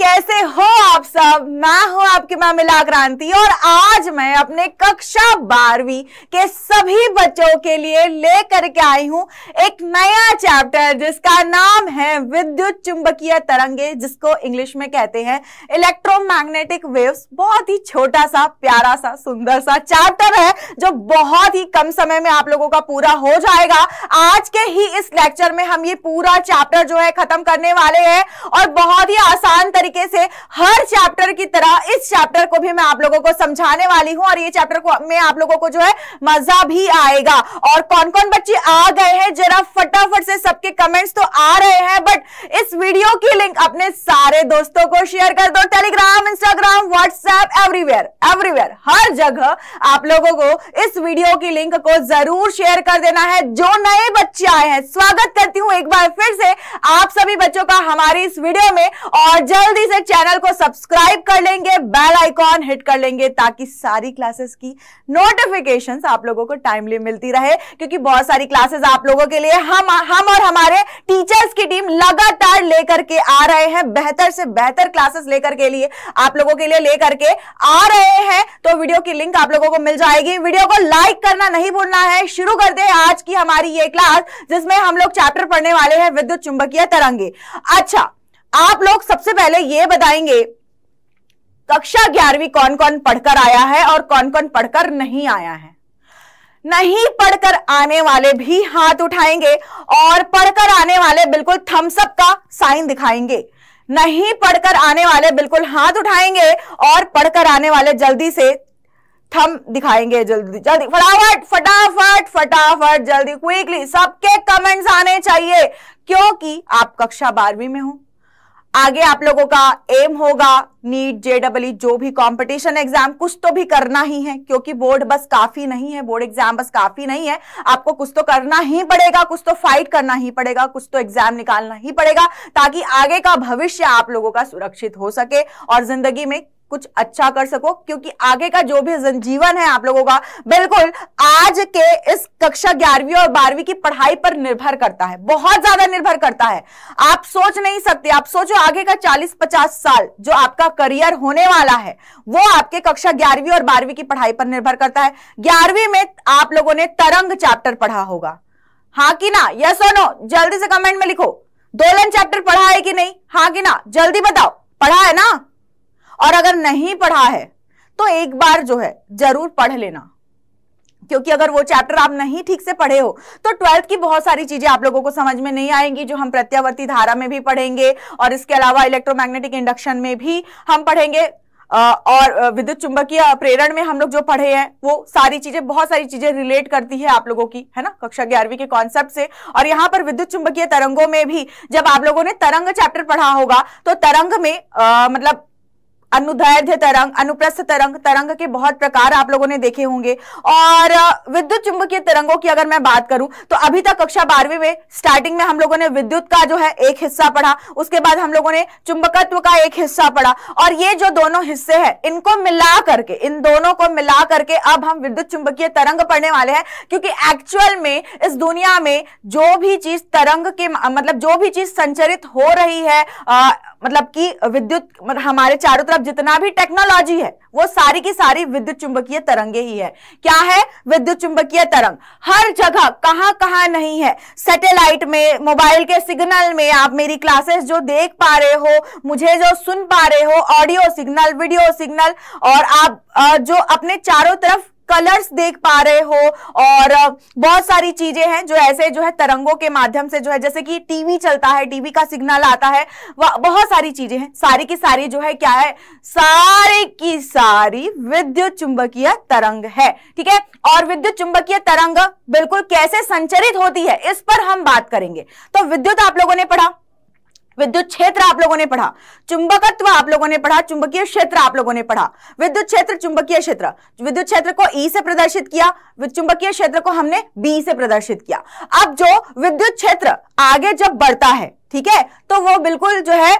कैसे हो आप सब मैं हूं आपकी मैं मिला क्रांति और आज मैं अपने कक्षा बारहवीं के सभी बच्चों के लिए लेकर के आई हूं एक नया चैप्टर जिसका नाम है विद्युत चुंबकीय तरंगे जिसको इंग्लिश में कहते हैं इलेक्ट्रोमैग्नेटिक वेव्स बहुत ही छोटा सा प्यारा सा सुंदर सा चैप्टर है जो बहुत ही कम समय में आप लोगों का पूरा हो जाएगा आज के ही इस लेक्चर में हम ये पूरा चैप्टर जो है खत्म करने वाले हैं और बहुत ही आसान तरीके से हर चैप्टर की तरह इस चैप्टर को भी मैं आप लोगों को समझाने वाली हूं और ये चैप्टर को मैं आप लोगों को जो है मजा भी आएगा और कौन कौन बच्चे आ गए हैं जरा फटाफट से सबके कमेंट्स तो आ रहे हैं बट इस वीडियो की लिंक अपने सारे दोस्तों को शेयर कर दो Telegram Instagram WhatsApp everywhere everywhere हर जगह आप लोगों को इस वीडियो की लिंक को जरूर शेयर कर देना है जो नए बच्चे आए हैं स्वागत करती हूं एक बार फिर से आप सभी बच्चों का हमारी इस वीडियो में और जल्दी से चैनल को सब्सक्राइब सब्सक्राइब कर लेंगे बेल आइकॉन हिट कर लेंगे ताकि सारी क्लासेस की नोटिफिकेशंस आप लोगों को टाइमली मिलती रहे क्योंकि बहुत सारी क्लासेस आप लोगों के लिए हम हम और हमारे टीचर्स की टीम लगातार लेकर के आ रहे हैं बेहतर से बेहतर क्लासेस लेकर के लिए आप लोगों के लिए लेकर के आ रहे हैं तो वीडियो की लिंक आप लोगों को मिल जाएगी वीडियो को लाइक करना नहीं भूलना है शुरू करते हैं आज की हमारी ये क्लास जिसमें हम लोग चैप्टर पढ़ने वाले हैं विद्युत चुंबकीय तरंगे अच्छा आप लोग सबसे पहले ये बताएंगे कक्षा ग्यारहवीं कौन कौन पढ़कर आया है और कौन कौन पढ़कर नहीं आया है नहीं पढ़कर आने वाले भी हाथ उठाएंगे और पढ़कर आने वाले बिल्कुल थम्सअप का साइन दिखाएंगे नहीं पढ़कर आने वाले बिल्कुल हाथ उठाएंगे और पढ़कर आने वाले जल्दी से थम दिखाएंगे जल्दी जल्दी फटाफट फटाफट फटाफट जल्दी क्विकली सबके कमेंट्स आने चाहिए क्योंकि आप कक्षा बारहवीं में हो आगे आप लोगों का एम होगा नीट जेडब्ल्यू जो भी कंपटीशन एग्जाम कुछ तो भी करना ही है क्योंकि बोर्ड बस काफी नहीं है बोर्ड एग्जाम बस काफी नहीं है आपको कुछ तो करना ही पड़ेगा कुछ तो फाइट करना ही पड़ेगा कुछ तो एग्जाम निकालना ही पड़ेगा ताकि आगे का भविष्य आप लोगों का सुरक्षित हो सके और जिंदगी में कुछ अच्छा कर सको क्योंकि आगे का जो भी जीवन है आप लोगों का बिल्कुल आज के इस कक्षा ग्यारहवीं और बारहवीं की पढ़ाई पर निर्भर करता है बहुत ज्यादा निर्भर करता है आप सोच नहीं सकते आप सोचो आगे का चालीस पचास साल जो आपका करियर होने वाला है वो आपके कक्षा ग्यारहवीं और बारहवीं की पढ़ाई पर निर्भर करता है ग्यारहवीं में आप लोगों ने तरंग चैप्टर पढ़ा होगा हाँ कि ना यस सोनो नो जल्दी से कमेंट में लिखो दोलन चैप्टर पढ़ा है कि नहीं हाँ कि ना जल्दी बताओ पढ़ा है ना और अगर नहीं पढ़ा है तो एक बार जो है जरूर पढ़ लेना क्योंकि अगर वो चैप्टर आप नहीं ठीक से पढ़े हो तो ट्वेल्थ की बहुत सारी चीजें आप लोगों को समझ में नहीं आएंगी जो हम प्रत्यावर्ती धारा में भी पढ़ेंगे और इसके अलावा इलेक्ट्रोमैग्नेटिक इंडक्शन में भी हम पढ़ेंगे और विद्युत चुंबकीय प्रेरण में हम लोग जो पढ़े हैं वो सारी चीजें बहुत सारी चीजें रिलेट करती है आप लोगों की है ना कक्षा ग्यारहवीं के कॉन्सेप्ट से और यहाँ पर विद्युत चुंबकीय तरंगों में भी जब आप लोगों ने तरंग चैप्टर पढ़ा होगा तो तरंग में आ, मतलब अनुदैर्ध्य तरंग अनुप्रस्थ तरंग तरंग के बहुत प्रकार आप लोगों ने देखे होंगे और विद्युत चुंबकीय तरंगों की अगर मैं बात करूं तो अभी तक कक्षा बारहवीं में स्टार्टिंग में हम लोगों ने विद्युत का जो है एक हिस्सा पढ़ा उसके बाद हम लोगों ने चुंबकत्व का एक हिस्सा पढ़ा और ये जो दोनों हिस्से हैं इनको मिला करके इन दोनों को मिला करके अब हम विद्युत चुंबकीय तरंग पढ़ने वाले हैं क्योंकि एक्चुअल में इस दुनिया में जो भी चीज तरंग के मतलब जो भी चीज संचरित हो रही है मतलब कि विद्युत मतलब हमारे चारों तरफ मतलब जितना भी टेक्नोलॉजी है वो सारी की सारी विद्युत चुंबकीय तरंगे ही है क्या है विद्युत चुंबकीय तरंग हर जगह कहां कहां नहीं है सैटेलाइट में मोबाइल के सिग्नल में आप मेरी क्लासेस जो देख पा रहे हो मुझे जो सुन पा रहे हो ऑडियो सिग्नल वीडियो सिग्नल और आप जो अपने चारों तरफ कलर्स देख पा रहे हो और बहुत सारी चीजें हैं जो ऐसे जो है तरंगों के माध्यम से जो है जैसे कि टीवी चलता है टीवी का सिग्नल आता है बहुत सारी चीजें हैं सारी की सारी जो है क्या है सारे की सारी विद्युत चुंबकीय तरंग है ठीक है और विद्युत चुंबकीय तरंग बिल्कुल कैसे संचरित होती है इस पर हम बात करेंगे तो विद्युत आप लोगों ने पढ़ा विद्युत क्षेत्र आप लोगों ने पढ़ा चुंबकत्व आप लोगों ने पढ़ा चुंबकीय क्षेत्र आप लोगों ने पढ़ा विद्युत क्षेत्र चुंबकीय क्षेत्र विद्युत क्षेत्र को ई e से प्रदर्शित किया चुंबकीय क्षेत्र को हमने बी से प्रदर्शित किया अब जो विद्युत क्षेत्र आगे जब बढ़ता है ठीक है तो वो बिल्कुल जो है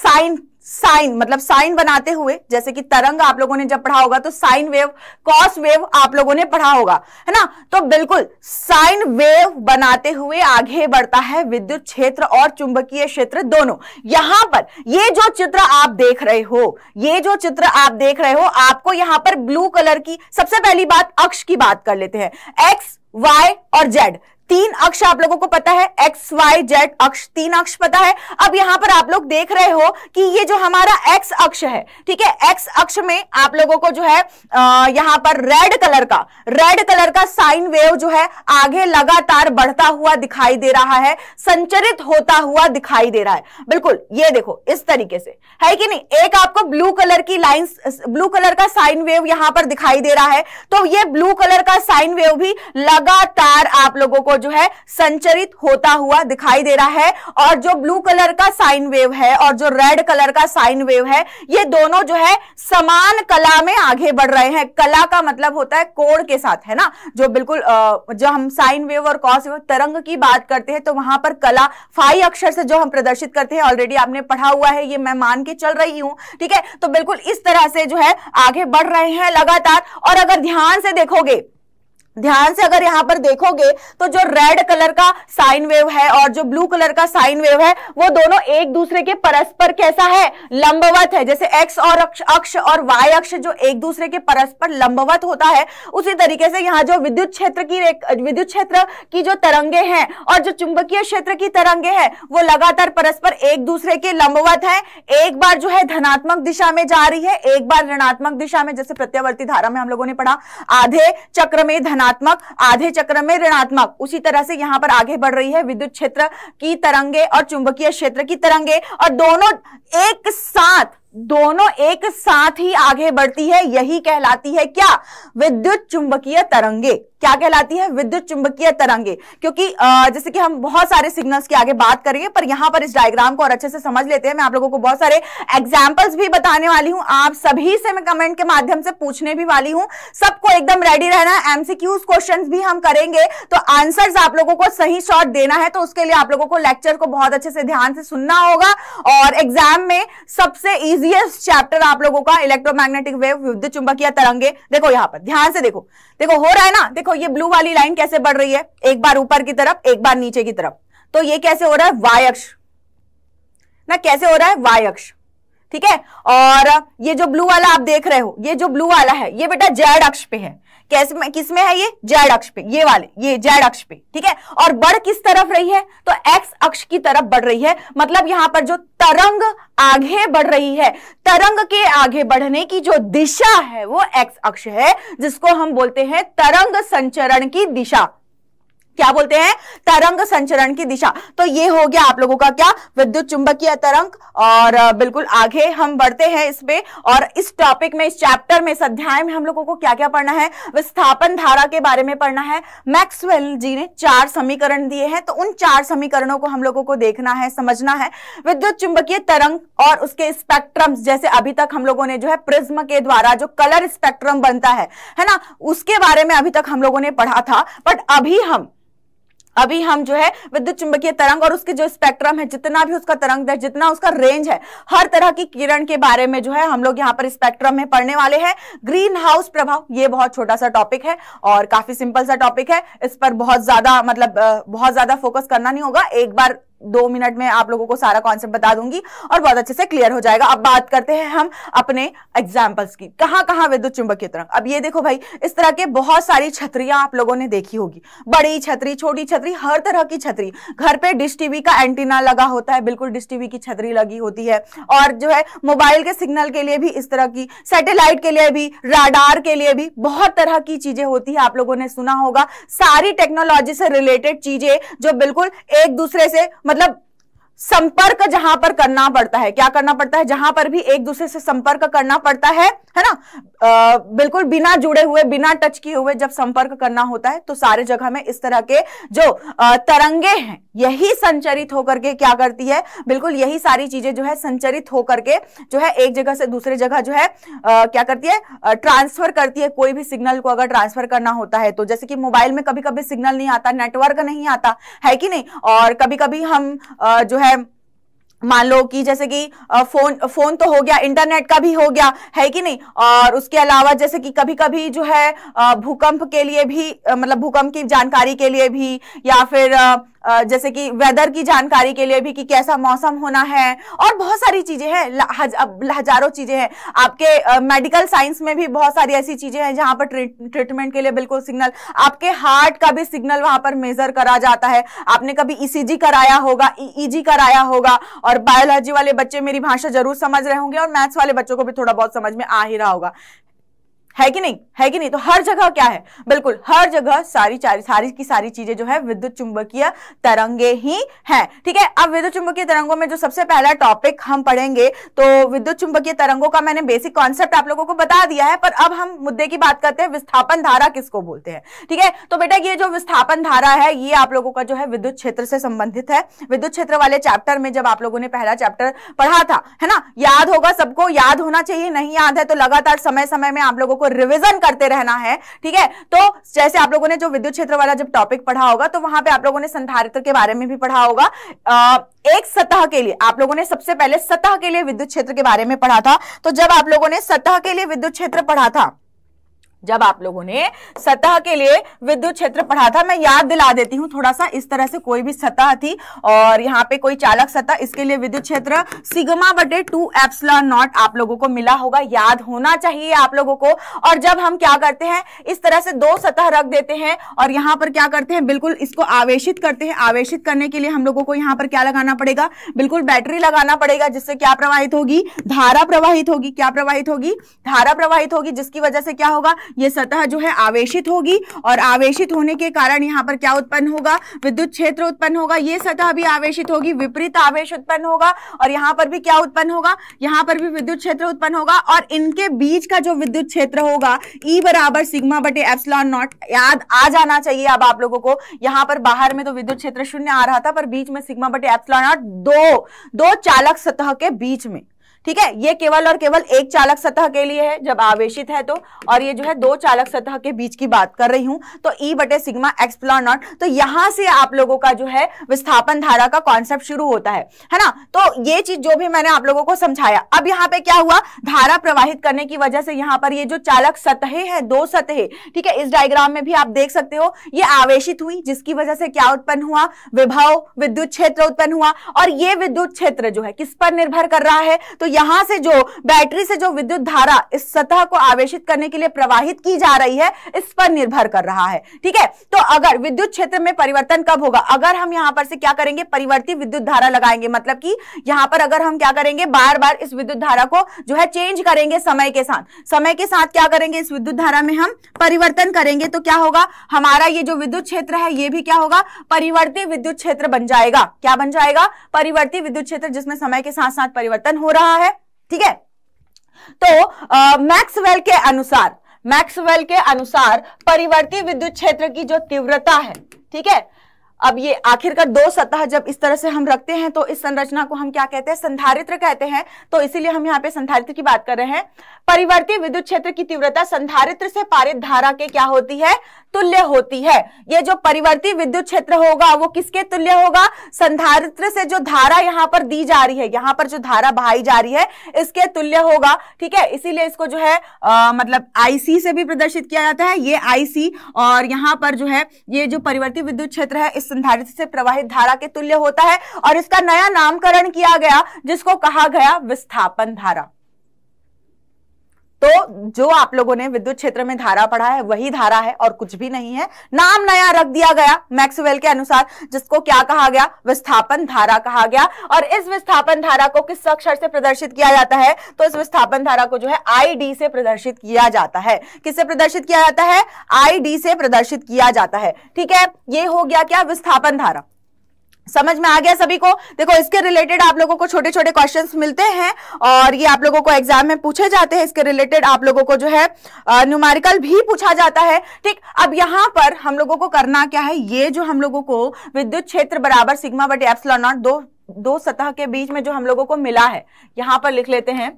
साइन साइन मतलब साइन बनाते हुए जैसे कि तरंग आप लोगों ने जब पढ़ा होगा तो साइन वेव कॉस वेव आप लोगों ने पढ़ा होगा है ना तो बिल्कुल साइन वेव बनाते हुए आगे बढ़ता है विद्युत क्षेत्र और चुंबकीय क्षेत्र दोनों यहां पर ये जो चित्र आप देख रहे हो ये जो चित्र आप देख रहे हो आपको यहां पर ब्लू कलर की सबसे पहली बात अक्ष की बात कर लेते हैं एक्स वाई और जेड तीन अक्ष आप लोगों को पता है एक्स वाई जेड अक्ष तीन अक्ष पता है अब यहां पर आप लोग देख रहे हो कि ये जो हमारा एक्स अक्ष है ठीक है एक्स अक्ष में आप लोगों को जो है आ, यहां पर रेड कलर का रेड कलर का साइन वेव जो है आगे लगातार बढ़ता हुआ दिखाई दे रहा है संचरित होता हुआ दिखाई दे रहा है बिल्कुल ये देखो इस तरीके से है कि नहीं एक आपको ब्लू कलर की लाइन ब्लू कलर का साइन वेव यहां पर दिखाई दे रहा है तो ये ब्लू कलर का साइन वेव भी लगातार आप लोगों को जो है संचरित होता हुआ दिखाई दे रहा है और जो ब्लू कलर का साइन वेव है और जो रेड कलर का साइन वेव है ये दोनों जो है समान कला में आगे बढ़ रहे हैं कला का मतलब होता है कोण के साथ है ना जो बिल्कुल जो हम साइन वेव और कॉस वेव तरंग की बात करते हैं तो वहां पर कला फाइव अक्षर से जो हम प्रदर्शित करते हैं ऑलरेडी आपने पढ़ा हुआ है ये मैं मान के चल रही हूँ ठीक है तो बिल्कुल इस तरह से जो है आगे बढ़ रहे हैं लगातार और अगर ध्यान से देखोगे ध्यान से अगर यहाँ पर देखोगे तो जो रेड कलर का साइन वेव है और जो ब्लू कलर का साइन वेव है वो दोनों एक दूसरे के परस्पर कैसा है लंबवत है जैसे एक्स और अक्ष, अक्ष और वाई अक्ष जो एक दूसरे के परस्पर लंबवत होता है उसी तरीके से यहाँ जो विद्युत क्षेत्र की विद्युत क्षेत्र की जो तरंगे हैं और जो चुंबकीय क्षेत्र की तरंगे हैं वो लगातार परस्पर एक दूसरे के लंबवत है एक बार जो है धनात्मक दिशा में जा रही है एक बार ऋणात्मक दिशा में जैसे प्रत्यावर्ती धारा में हम लोगों ने पढ़ा आधे चक्र में धना धनात्मक आधे चक्र में ऋणात्मक उसी तरह से यहाँ पर आगे बढ़ रही है विद्युत क्षेत्र की तरंगे और चुंबकीय क्षेत्र की तरंगे और दोनों एक साथ दोनों एक साथ ही आगे बढ़ती है यही कहलाती है क्या विद्युत चुंबकीय तरंगे क्या कहलाती है विद्युत चुंबकीय तरंगे क्योंकि जैसे कि हम बहुत सारे सिग्नल्स की आगे बात करेंगे पर यहां पर इस डायग्राम को और अच्छे से समझ लेते हैं मैं आप लोगों को बहुत सारे एग्जाम्पल्स भी बताने वाली हूं आप सभी से मैं कमेंट के माध्यम से पूछने भी वाली हूं सबको एकदम रेडी रहना एमसीक्यूज क्वेश्चन भी हम करेंगे तो आंसर आप लोगों को सही शॉर्ट देना है तो उसके लिए आप लोगों को लेक्चर को बहुत अच्छे से ध्यान से सुनना होगा और एग्जाम में सबसे ईजी इजिएस्ट चैप्टर आप लोगों का इलेक्ट्रोमैग्नेटिक वेव विद्युत चुंबकीय तरंगे देखो यहाँ पर ध्यान से देखो देखो हो रहा है ना देखो ये ब्लू वाली लाइन कैसे बढ़ रही है एक बार ऊपर की तरफ एक बार नीचे की तरफ तो ये कैसे हो रहा है वायक्ष ना कैसे हो रहा है वायक्ष ठीक है और ये जो ब्लू वाला आप देख रहे हो ये जो ब्लू वाला है ये बेटा जेड अक्ष पे है कैसे किसमें है ये जेड अक्ष पे ये वाले ये जेड अक्ष पे ठीक है और बढ़ किस तरफ रही है तो एक्स अक्ष की तरफ बढ़ रही है मतलब यहां पर जो तरंग आगे बढ़ रही है तरंग के आगे बढ़ने की जो दिशा है वो एक्स अक्ष है जिसको हम बोलते हैं तरंग संचरण की दिशा क्या बोलते हैं तरंग संचरण की दिशा तो ये हो गया आप लोगों का क्या विद्युत चुंबकीय तरंग और बिल्कुल आगे हम बढ़ते हैं इस पे और इस टॉपिक में इस चैप्टर में इस अध्याय में हम लोगों को क्या क्या पढ़ना है विस्थापन धारा के बारे में पढ़ना है मैक्सवेल जी ने चार समीकरण दिए हैं तो उन चार समीकरणों को हम लोगों को देखना है समझना है विद्युत चुंबकीय तरंग और उसके स्पेक्ट्रम जैसे अभी तक हम लोगों ने जो है प्रिज्म के द्वारा जो कलर स्पेक्ट्रम बनता है है ना उसके बारे में अभी तक हम लोगों ने पढ़ा था बट अभी हम अभी हम जो है विद्युत चुंबकीय तरंग और उसके जो स्पेक्ट्रम है जितना भी उसका तरंग दर जितना उसका रेंज है हर तरह की किरण के बारे में जो है हम लोग यहाँ पर स्पेक्ट्रम में पढ़ने वाले हैं ग्रीन हाउस प्रभाव ये बहुत छोटा सा टॉपिक है और काफी सिंपल सा टॉपिक है इस पर बहुत ज्यादा मतलब बहुत ज्यादा फोकस करना नहीं होगा एक बार दो मिनट में आप लोगों को सारा कॉन्सेप्ट बता दूंगी और बहुत अच्छे से क्लियर हो जाएगा अब बात करते हैं हम अपने एग्जाम्पल्स की कहाँ कहाँ विद्युत चुंबकीय तरंग अब ये देखो भाई इस तरह के बहुत सारी छतरियां आप लोगों ने देखी होगी बड़ी छतरी छोटी छतरी हर तरह की छतरी घर पे डिश टीवी का एंटीना लगा होता है बिल्कुल डिश टीवी की छतरी लगी होती है और जो है मोबाइल के सिग्नल के लिए भी इस तरह की सैटेलाइट के लिए भी राडार के लिए भी बहुत तरह की चीजें होती है आप लोगों ने सुना होगा सारी टेक्नोलॉजी से रिलेटेड चीजें जो बिल्कुल एक दूसरे से मतलब संपर्क जहां पर करना पड़ता है क्या करना पड़ता है जहां पर भी एक दूसरे से संपर्क करना पड़ता है है ना आ, बिल्कुल बिना जुड़े हुए बिना टच किए हुए जब संपर्क करना होता है तो सारे जगह में इस तरह के जो आ, तरंगे हैं यही संचरित होकर के क्या करती है बिल्कुल यही सारी चीजें जो है संचरित होकर के जो है एक जगह से दूसरे जगह जो है आ, क्या करती है ट्रांसफर करती है कोई भी सिग्नल को अगर ट्रांसफर करना होता है तो जैसे कि मोबाइल में कभी कभी सिग्नल नहीं आता नेटवर्क नहीं आता है कि नहीं और कभी कभी हम जो है है मान लो कि जैसे कि फोन फोन तो हो गया इंटरनेट का भी हो गया है कि नहीं और उसके अलावा जैसे कि कभी कभी जो है भूकंप के लिए भी मतलब भूकंप की जानकारी के लिए भी या फिर जैसे कि वेदर की जानकारी के लिए भी कि कैसा मौसम होना है और बहुत सारी चीज़ें हैं हजारों चीज़ें हैं आपके मेडिकल साइंस में भी बहुत सारी ऐसी चीज़ें हैं जहाँ पर ट्रीटमेंट के लिए बिल्कुल सिग्नल आपके हार्ट का भी सिग्नल वहाँ पर मेजर करा जाता है आपने कभी ईसीजी e कराया होगा ईईजी e e कराया होगा और बायोलॉजी वाले बच्चे मेरी भाषा जरूर समझ रहे होंगे और मैथ्स वाले बच्चों को भी थोड़ा बहुत समझ में आ ही रहा होगा है कि नहीं है कि नहीं तो हर जगह क्या है बिल्कुल हर जगह सारी चारी सारी की सारी चीजें जो है विद्युत चुंबकीय तरंगे ही हैं ठीक है अब विद्युत चुंबकीय तरंगों में जो सबसे पहला टॉपिक हम पढ़ेंगे तो विद्युत चुंबकीय तरंगों का मैंने बेसिक कॉन्सेप्ट आप लोगों को बता दिया है पर अब हम मुद्दे की बात करते हैं विस्थापन धारा किसको बोलते हैं ठीक है तो बेटा ये जो विस्थापन धारा है ये आप लोगों का जो है विद्युत क्षेत्र से संबंधित है विद्युत क्षेत्र वाले चैप्टर में जब आप लोगों ने पहला चैप्टर पढ़ा था है ना याद होगा सबको याद होना चाहिए नहीं याद है तो लगातार समय समय में आप लोगों को रिविजन करते रहना है ठीक है तो जैसे आप लोगों ने जो विद्युत क्षेत्र वाला जब टॉपिक पढ़ा होगा तो वहां पर आप लोगों ने संधारित्र के बारे में भी पढ़ा होगा एक सतह के लिए आप लोगों ने सबसे पहले सतह के लिए विद्युत क्षेत्र के बारे में पढ़ा था तो जब आप लोगों ने सतह के लिए विद्युत क्षेत्र पढ़ा था जब आप लोगों ने सतह के लिए विद्युत क्षेत्र पढ़ा था मैं याद दिला देती हूँ थोड़ा सा इस तरह से कोई भी सतह थी और यहाँ पे कोई चालक सतह इसके लिए विद्युत क्षेत्र सिग्मा बटे टू एप्सला नॉट आप लोगों को मिला होगा याद होना चाहिए आप लोगों को और जब हम क्या करते हैं इस तरह से दो सतह रख देते हैं और यहाँ पर क्या करते हैं बिल्कुल इसको आवेशित करते हैं आवेशित करने के लिए हम लोगों को यहाँ पर क्या लगाना पड़ेगा बिल्कुल बैटरी लगाना पड़ेगा जिससे क्या प्रवाहित होगी धारा प्रवाहित होगी क्या प्रवाहित होगी धारा प्रवाहित होगी जिसकी वजह से क्या होगा ये सतह जो है आवेशित होगी और आवेशित होने के कारण यहाँ पर क्या उत्पन्न होगा विद्युत क्षेत्र उत्पन्न होगा ये सतह भी आवेशित होगी विपरीत आवेश उत्पन्न होगा और यहाँ पर भी क्या उत्पन्न होगा यहाँ पर भी विद्युत क्षेत्र उत्पन्न होगा और इनके बीच का जो विद्युत क्षेत्र होगा ई e बराबर सिग्मा बटे एप्सलॉन नॉट याद आ जाना चाहिए अब आप लोगों को यहाँ पर बाहर में तो विद्युत क्षेत्र शून्य आ रहा था पर बीच में सिग्मा बटे एप्सलॉन नॉट दो दो चालक सतह के बीच में ठीक है ये केवल और केवल एक चालक सतह के लिए है जब आवेशित है तो और ये जो है दो चालक सतह के बीच की बात कर रही हूं तो ई e बटे सिग्मा एक्स प्लॉ नॉट तो यहां से आप लोगों का जो है विस्थापन धारा का कॉन्सेप्ट शुरू होता है है ना तो ये चीज जो भी मैंने आप लोगों को समझाया अब यहाँ पे क्या हुआ धारा प्रवाहित करने की वजह से यहाँ पर ये जो चालक सतह है दो सतह ठीक है इस डायग्राम में भी आप देख सकते हो ये आवेशित हुई जिसकी वजह से क्या उत्पन्न हुआ विभव विद्युत क्षेत्र उत्पन्न हुआ और ये विद्युत क्षेत्र जो है किस पर निर्भर कर रहा है तो यहां से जो बैटरी से जो विद्युत धारा इस सतह को आवेशित करने के लिए प्रवाहित की जा रही है इस पर निर्भर कर रहा है ठीक है तो अगर विद्युत क्षेत्र में परिवर्तन कब होगा अगर हम यहां पर से क्या करेंगे परिवर्ती विद्युत धारा लगाएंगे मतलब कि यहां पर अगर हम क्या करेंगे बार बार इस विद्युत धारा को जो है चेंज करेंगे समय के साथ समय के साथ क्या करेंगे इस विद्युत धारा में हम परिवर्तन करेंगे तो क्या होगा हमारा ये जो विद्युत क्षेत्र है ये भी क्या होगा परिवर्ती विद्युत क्षेत्र बन जाएगा क्या बन जाएगा परिवर्ती विद्युत क्षेत्र जिसमें समय के साथ साथ परिवर्तन हो रहा है ठीक है तो मैक्सवेल के अनुसार मैक्सवेल के अनुसार परिवर्ती विद्युत क्षेत्र की जो तीव्रता है ठीक है अब ये आखिरकार दो सतह जब इस तरह से हम रखते हैं तो इस संरचना को हम क्या कहते हैं संधारित्र कहते हैं तो इसीलिए हम यहाँ पे संधारित्र की बात कर रहे हैं परिवर्ती विद्युत क्षेत्र की तीव्रता संधारित्र से पारित धारा के क्या होती है तुल्य होती है ये जो परिवर्ती विद्युत क्षेत्र होगा वो किसके तुल्य होगा संधारित्र से जो धारा यहाँ पर दी जा रही है यहाँ पर जो धारा बहाई जा रही है इसके तुल्य होगा ठीक है इसीलिए इसको जो है आ, मतलब आईसी से भी प्रदर्शित किया जाता है ये आईसी और यहाँ पर जो है ये जो परिवर्ती विद्युत क्षेत्र है संधारित्र से प्रवाहित धारा के तुल्य होता है और इसका नया नामकरण किया गया जिसको कहा गया विस्थापन धारा तो जो आप लोगों ने विद्युत क्षेत्र में धारा पढ़ा है वही धारा है और कुछ भी नहीं है नाम नया रख दिया गया मैक्सवेल के अनुसार जिसको क्या कहा गया विस्थापन धारा कहा गया और इस विस्थापन धारा को किस अक्षर से प्रदर्शित किया जाता है तो इस विस्थापन धारा को जो है आईडी से प्रदर्शित किया जाता है किससे प्रदर्शित किया जाता है डी से प्रदर्शित किया जाता है ठीक है ये हो गया क्या विस्थापन धारा समझ में आ गया सभी को देखो इसके रिलेटेड आप लोगों को छोटे छोटे क्वेश्चंस मिलते हैं और ये आप लोगों को एग्जाम में पूछे जाते हैं इसके रिलेटेड आप लोगों को जो है न्यूमेरिकल भी पूछा जाता है ठीक अब यहाँ पर हम लोगों को करना क्या है ये जो हम लोगों को विद्युत क्षेत्र बराबर सिग्मा बट एप्सलॉन नॉट दो दो सतह के बीच में जो हम लोगों को मिला है यहाँ पर लिख लेते हैं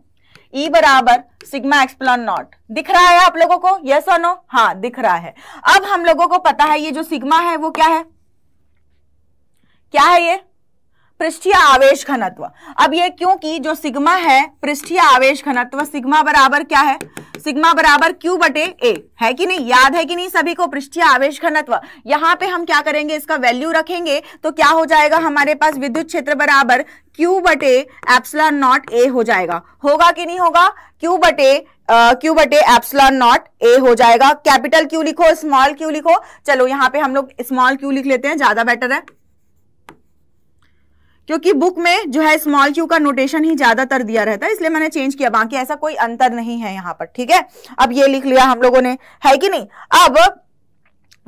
E बराबर सिग्मा एक्सप्लॉन नॉट दिख रहा है आप लोगों को यस और नो हाँ दिख रहा है अब हम लोगों को पता है ये जो सिग्मा है वो क्या है क्या है ये पृष्ठीय आवेश घनत्व अब ये क्योंकि जो सिग्मा है पृष्ठीय आवेश घनत्व सिग्मा बराबर क्या है सिग्मा बराबर क्यू बटे ए है कि नहीं याद है कि नहीं सभी को पृष्ठीय आवेश घनत्व यहां पे हम क्या करेंगे इसका वैल्यू रखेंगे तो क्या हो जाएगा हमारे पास विद्युत क्षेत्र बराबर क्यू बटे एप्सलॉन नॉट ए हो जाएगा होगा कि नहीं होगा क्यू बटे क्यू बटे एप्सलॉन नॉट ए हो जाएगा कैपिटल क्यू लिखो स्मॉल क्यू लिखो चलो यहाँ पे हम लोग स्मॉल क्यू लिख लेते हैं ज्यादा बेटर है क्योंकि बुक में जो है स्मॉल क्यू का नोटेशन ही ज्यादातर दिया रहता है इसलिए मैंने चेंज किया बाकी ऐसा कोई अंतर नहीं है यहाँ पर ठीक है अब ये लिख लिया हम लोगों ने है कि नहीं अब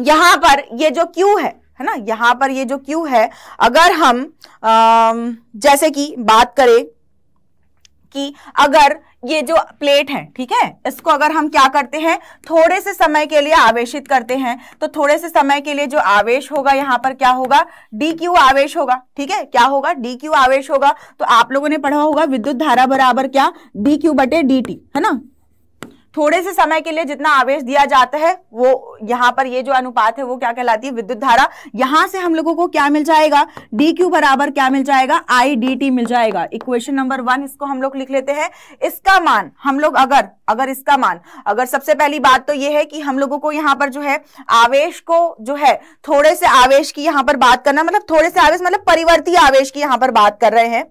यहाँ पर ये जो क्यू है है ना यहाँ पर ये जो क्यू है अगर हम आ, जैसे कि बात करें कि अगर ये जो प्लेट है ठीक है इसको अगर हम क्या करते हैं थोड़े से समय के लिए आवेशित करते हैं तो थोड़े से समय के लिए जो आवेश होगा यहाँ पर क्या होगा डी क्यू आवेश होगा ठीक है क्या होगा डी क्यू आवेश होगा तो आप लोगों ने पढ़ा होगा विद्युत धारा बराबर क्या डी क्यू बटे डी टी है ना थोड़े से समय के लिए जितना आवेश दिया जाता है वो यहाँ पर ये जो अनुपात है वो क्या कहलाती है विद्युत धारा यहां से हम लोगों को क्या मिल जाएगा डी क्यू बराबर क्या मिल जाएगा आई डी टी मिल जाएगा इक्वेशन नंबर वन इसको हम लोग लिख लेते हैं इसका मान हम लोग अगर अगर इसका मान अगर सबसे पहली बात तो ये है कि हम लोगों को यहाँ पर जो है आवेश को जो है थोड़े से आवेश की यहाँ पर बात करना मतलब थोड़े से आवेश मतलब परिवर्ती आवेश की यहाँ पर बात कर रहे हैं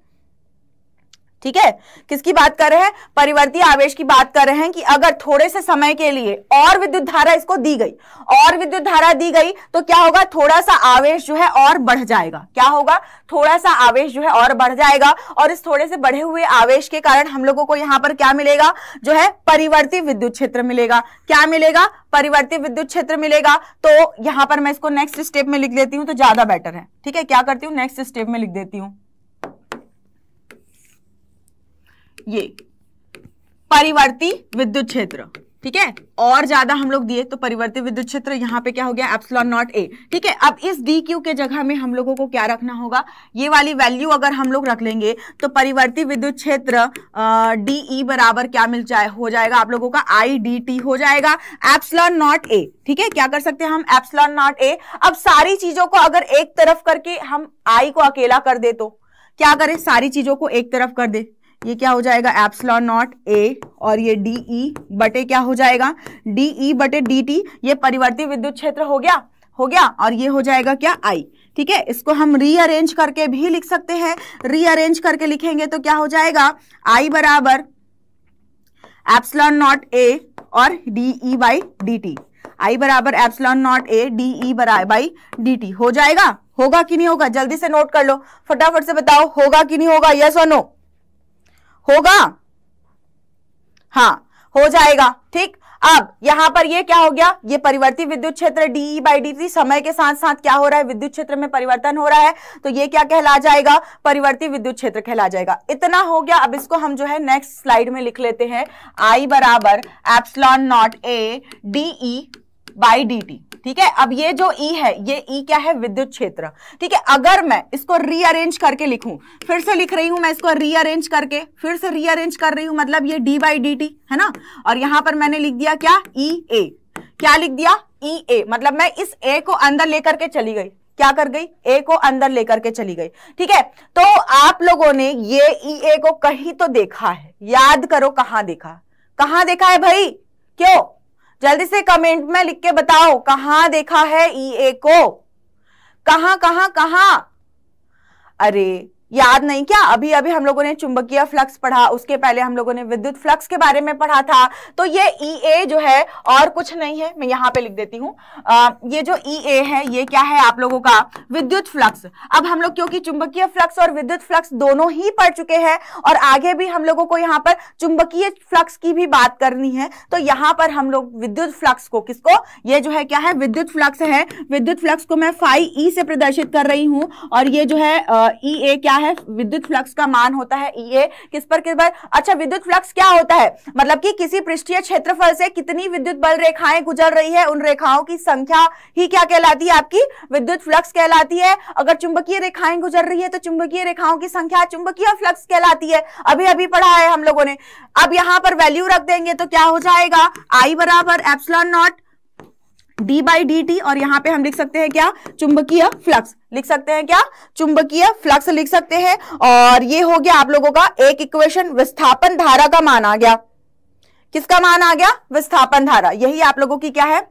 ठीक है किसकी बात कर रहे हैं परिवर्ती आवेश की बात कर रहे हैं कि अगर थोड़े से समय के लिए और विद्युत धारा इसको दी गई और विद्युत धारा दी गई तो क्या होगा थोड़ा सा आवेश जो है और बढ़ जाएगा क्या होगा थोड़ा सा आवेश जो है और बढ़ जाएगा और इस थोड़े से बढ़े हुए आवेश के कारण हम लोगों को यहां पर क्या मिलेगा जो है परिवर्ती विद्युत क्षेत्र मिलेगा क्या मिलेगा परिवर्ती विद्युत क्षेत्र मिलेगा तो यहां पर मैं इसको नेक्स्ट स्टेप में लिख देती हूँ तो ज्यादा बेटर है ठीक है क्या करती हूँ नेक्स्ट स्टेप में लिख देती हूँ ये परिवर्ती विद्युत क्षेत्र ठीक है और ज्यादा हम लोग दिए तो परिवर्तित विद्युत क्षेत्र यहाँ पे क्या हो गया एप्सलॉन नॉट ए ठीक है अब इस डी क्यू के जगह में हम लोगों को क्या रखना होगा ये वाली वैल्यू अगर हम लोग रख लेंगे तो परिवर्तित विद्युत क्षेत्र डी ई e बराबर क्या मिल जाए हो जाएगा आप लोगों का आई डी टी हो जाएगा एप्सलॉन नॉट ए ठीक है क्या कर सकते हैं हम एप्सलॉन नॉट ए अब सारी चीजों को अगर एक तरफ करके हम आई को अकेला कर दे तो क्या करें सारी चीजों को एक तरफ कर दे ये क्या हो जाएगा एप्सलॉन नॉट ए और ये डी ई e बटे क्या हो जाएगा डी ई e बटे डी टी ये परिवर्ती विद्युत क्षेत्र हो गया हो गया और ये हो जाएगा क्या आई ठीक है इसको हम रीअरेंज करके भी लिख सकते हैं रीअरेंज करके लिखेंगे तो क्या हो जाएगा आई बराबर एप्सलॉन नॉट ए और D E by D T I बराबर epsilon naught A D E by D T हो जाएगा होगा कि नहीं होगा जल्दी से नोट कर लो फटाफट से बताओ होगा कि नहीं होगा यस और नो होगा हाँ हो जाएगा ठीक अब यहां पर ये क्या हो गया ये परिवर्ती विद्युत क्षेत्र डीई बाई डी समय के साथ साथ क्या हो रहा है विद्युत क्षेत्र में परिवर्तन हो रहा है तो ये क्या कहला जाएगा परिवर्ती विद्युत क्षेत्र कहला जाएगा इतना हो गया अब इसको हम जो है नेक्स्ट स्लाइड में लिख लेते हैं आई बराबर epsilon naught A D E by D T ठीक है अब ये जो ई e है ये ई e क्या है विद्युत क्षेत्र ठीक है अगर मैं इसको रीअरेंज करके लिखूं फिर से लिख रही हूं मैं इसको रीअरेंज करके फिर से रीअरेंज कर रही हूं मतलब ये डी बाई डी टी है ना और यहां पर मैंने लिख दिया क्या ई e ए क्या लिख दिया ई e ए मतलब मैं इस ए को अंदर लेकर के चली गई क्या कर गई ए को अंदर लेकर के चली गई ठीक है तो आप लोगों ने ये ई e ए को कहीं तो देखा है याद करो कहां देखा कहां देखा है भाई क्यों जल्दी से कमेंट में लिख के बताओ कहां देखा है ईए e को कहा अरे याद नहीं क्या अभी अभी हम लोगों ने चुंबकीय फ्लक्स पढ़ा उसके पहले हम लोगों ने विद्युत फ्लक्स के बारे में पढ़ा था तो ये ई e ए जो है और कुछ नहीं है मैं यहाँ पे लिख देती हूँ ये जो ई e ए है ये क्या है आप लोगों का विद्युत फ्लक्स अब हम लोग क्योंकि चुंबकीय फ्लक्स और विद्युत फ्लक्स दोनों ही पढ़ चुके हैं और आगे भी हम लोगों को यहाँ पर चुंबकीय फ्लक्स की भी बात करनी है तो यहाँ पर हम लोग विद्युत फ्लक्स को किसको ये जो है क्या है विद्युत फ्लक्स है विद्युत फ्लक्स को मैं फाइव ई e से प्रदर्शित कर रही हूँ और ये जो है ई ए क्या होता है विद्युत फ्लक्स का मान होता है ये e किस पर किस पर अच्छा विद्युत फ्लक्स क्या होता है मतलब कि किसी पृष्ठीय क्षेत्रफल से कितनी विद्युत बल रेखाएं गुजर रही है उन रेखाओं की संख्या ही क्या कहलाती है आपकी विद्युत फ्लक्स कहलाती है अगर चुंबकीय रेखाएं गुजर रही है तो चुंबकीय रेखाओं की संख्या चुंबकीय फ्लक्स कहलाती है अभी अभी पढ़ा है हम लोगों ने अब यहां पर वैल्यू रख देंगे तो क्या हो जाएगा आई बराबर epsilon naught D by D T और यहाँ पे हम लिख सकते हैं क्या चुंबकीय फ्लक्स लिख सकते हैं क्या चुंबकीय फ्लक्स लिख सकते हैं और ये हो गया आप लोगों का एक इक्वेशन विस्थापन धारा का मान आ गया किसका मान आ गया विस्थापन धारा यही आप लोगों की क्या है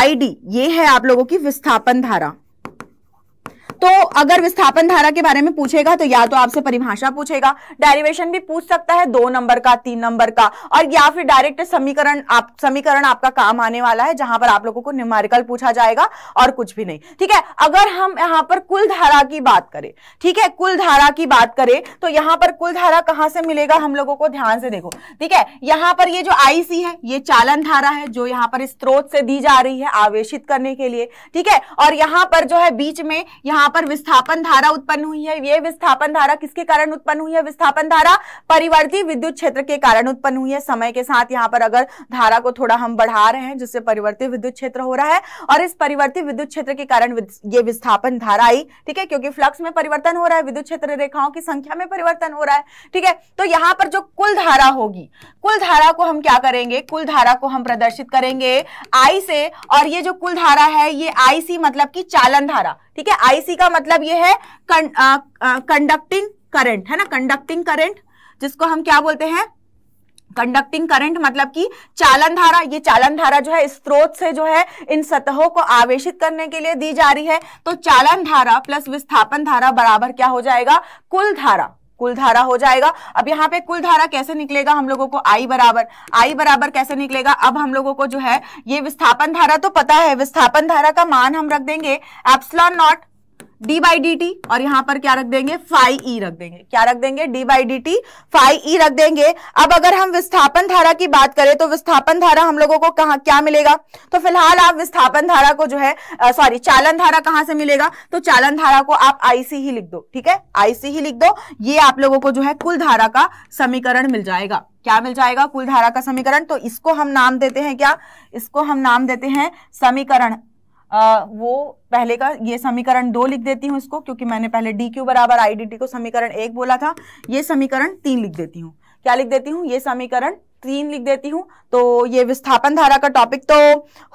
आईडी ये है आप लोगों की विस्थापन धारा तो अगर विस्थापन धारा के बारे में पूछेगा तो या तो आपसे परिभाषा पूछेगा डेरिवेशन भी पूछ सकता है दो नंबर का तीन नंबर का और या फिर डायरेक्ट समीकरण आप समीकरण आपका काम आने वाला है जहां पर आप लोगों को न्यूमेरिकल पूछा जाएगा और कुछ भी नहीं ठीक है अगर हम यहाँ पर कुल धारा की बात करें ठीक है कुल धारा की बात करें तो यहाँ पर कुल धारा कहाँ से मिलेगा हम लोगों को ध्यान से देखो ठीक है यहाँ पर ये जो आईसी है ये चालन धारा है जो यहाँ पर स्त्रोत से दी जा रही है आवेशित करने के लिए ठीक है और यहाँ पर जो है बीच में यहाँ यहाँ पर विस्थापन धारा उत्पन्न हुई है ये विस्थापन धारा किसके कारण उत्पन्न हुई है विस्थापन धारा परिवर्ती विद्युत क्षेत्र के कारण उत्पन्न हुई है समय के साथ यहाँ पर अगर धारा को थोड़ा हम बढ़ा रहे हैं जिससे परिवर्तित विद्युत क्षेत्र हो रहा है और इस परिवर्तित विद्युत क्षेत्र के कारण ये विस्थापन धारा आई ठीक है क्योंकि फ्लक्स में परिवर्तन हो रहा है विद्युत क्षेत्र रेखाओं की संख्या में परिवर्तन हो रहा है ठीक है तो यहाँ पर जो कुल धारा होगी कुल धारा को हम क्या करेंगे कुल धारा को हम प्रदर्शित करेंगे आई से और ये जो कुल धारा है ये आई सी मतलब की चालन धारा ठीक है आईसी का मतलब ये है कंडक्टिंग करंट है ना कंडक्टिंग करंट जिसको हम क्या बोलते हैं कंडक्टिंग करंट मतलब कि चालन धारा ये चालन धारा जो है स्त्रोत से जो है इन सतहों को आवेशित करने के लिए दी जा रही है तो चालन धारा प्लस विस्थापन धारा बराबर क्या हो जाएगा कुल धारा कुल धारा हो जाएगा अब यहाँ पे कुल धारा कैसे निकलेगा हम लोगों को आई बराबर आई बराबर कैसे निकलेगा अब हम लोगों को जो है ये विस्थापन धारा तो पता है विस्थापन धारा का मान हम रख देंगे epsilon naught D by D T और यहां पर क्या रख देंगे फाइव ई e रख देंगे क्या रख देंगे D by D T five E रख देंगे अब अगर हम विस्थापन धारा की बात करें तो विस्थापन धारा हम लोगों को कहा क्या मिलेगा तो फिलहाल आप विस्थापन धारा को जो है सॉरी चालन धारा कहां से मिलेगा तो चालन धारा को आप आईसी ही लिख दो ठीक है आईसी ही लिख दो ये आप लोगों को जो है कुल धारा का समीकरण मिल जाएगा क्या मिल जाएगा कुल धारा का समीकरण तो इसको हम नाम देते हैं क्या इसको हम नाम देते हैं समीकरण आ, वो पहले का ये समीकरण दो लिख देती हूँ इसको क्योंकि मैंने पहले डी क्यू बराबर आई डी टी को समीकरण एक बोला था ये समीकरण तीन लिख देती हूँ क्या लिख देती हूँ ये समीकरण तीन लिख देती हूँ तो ये विस्थापन धारा का टॉपिक तो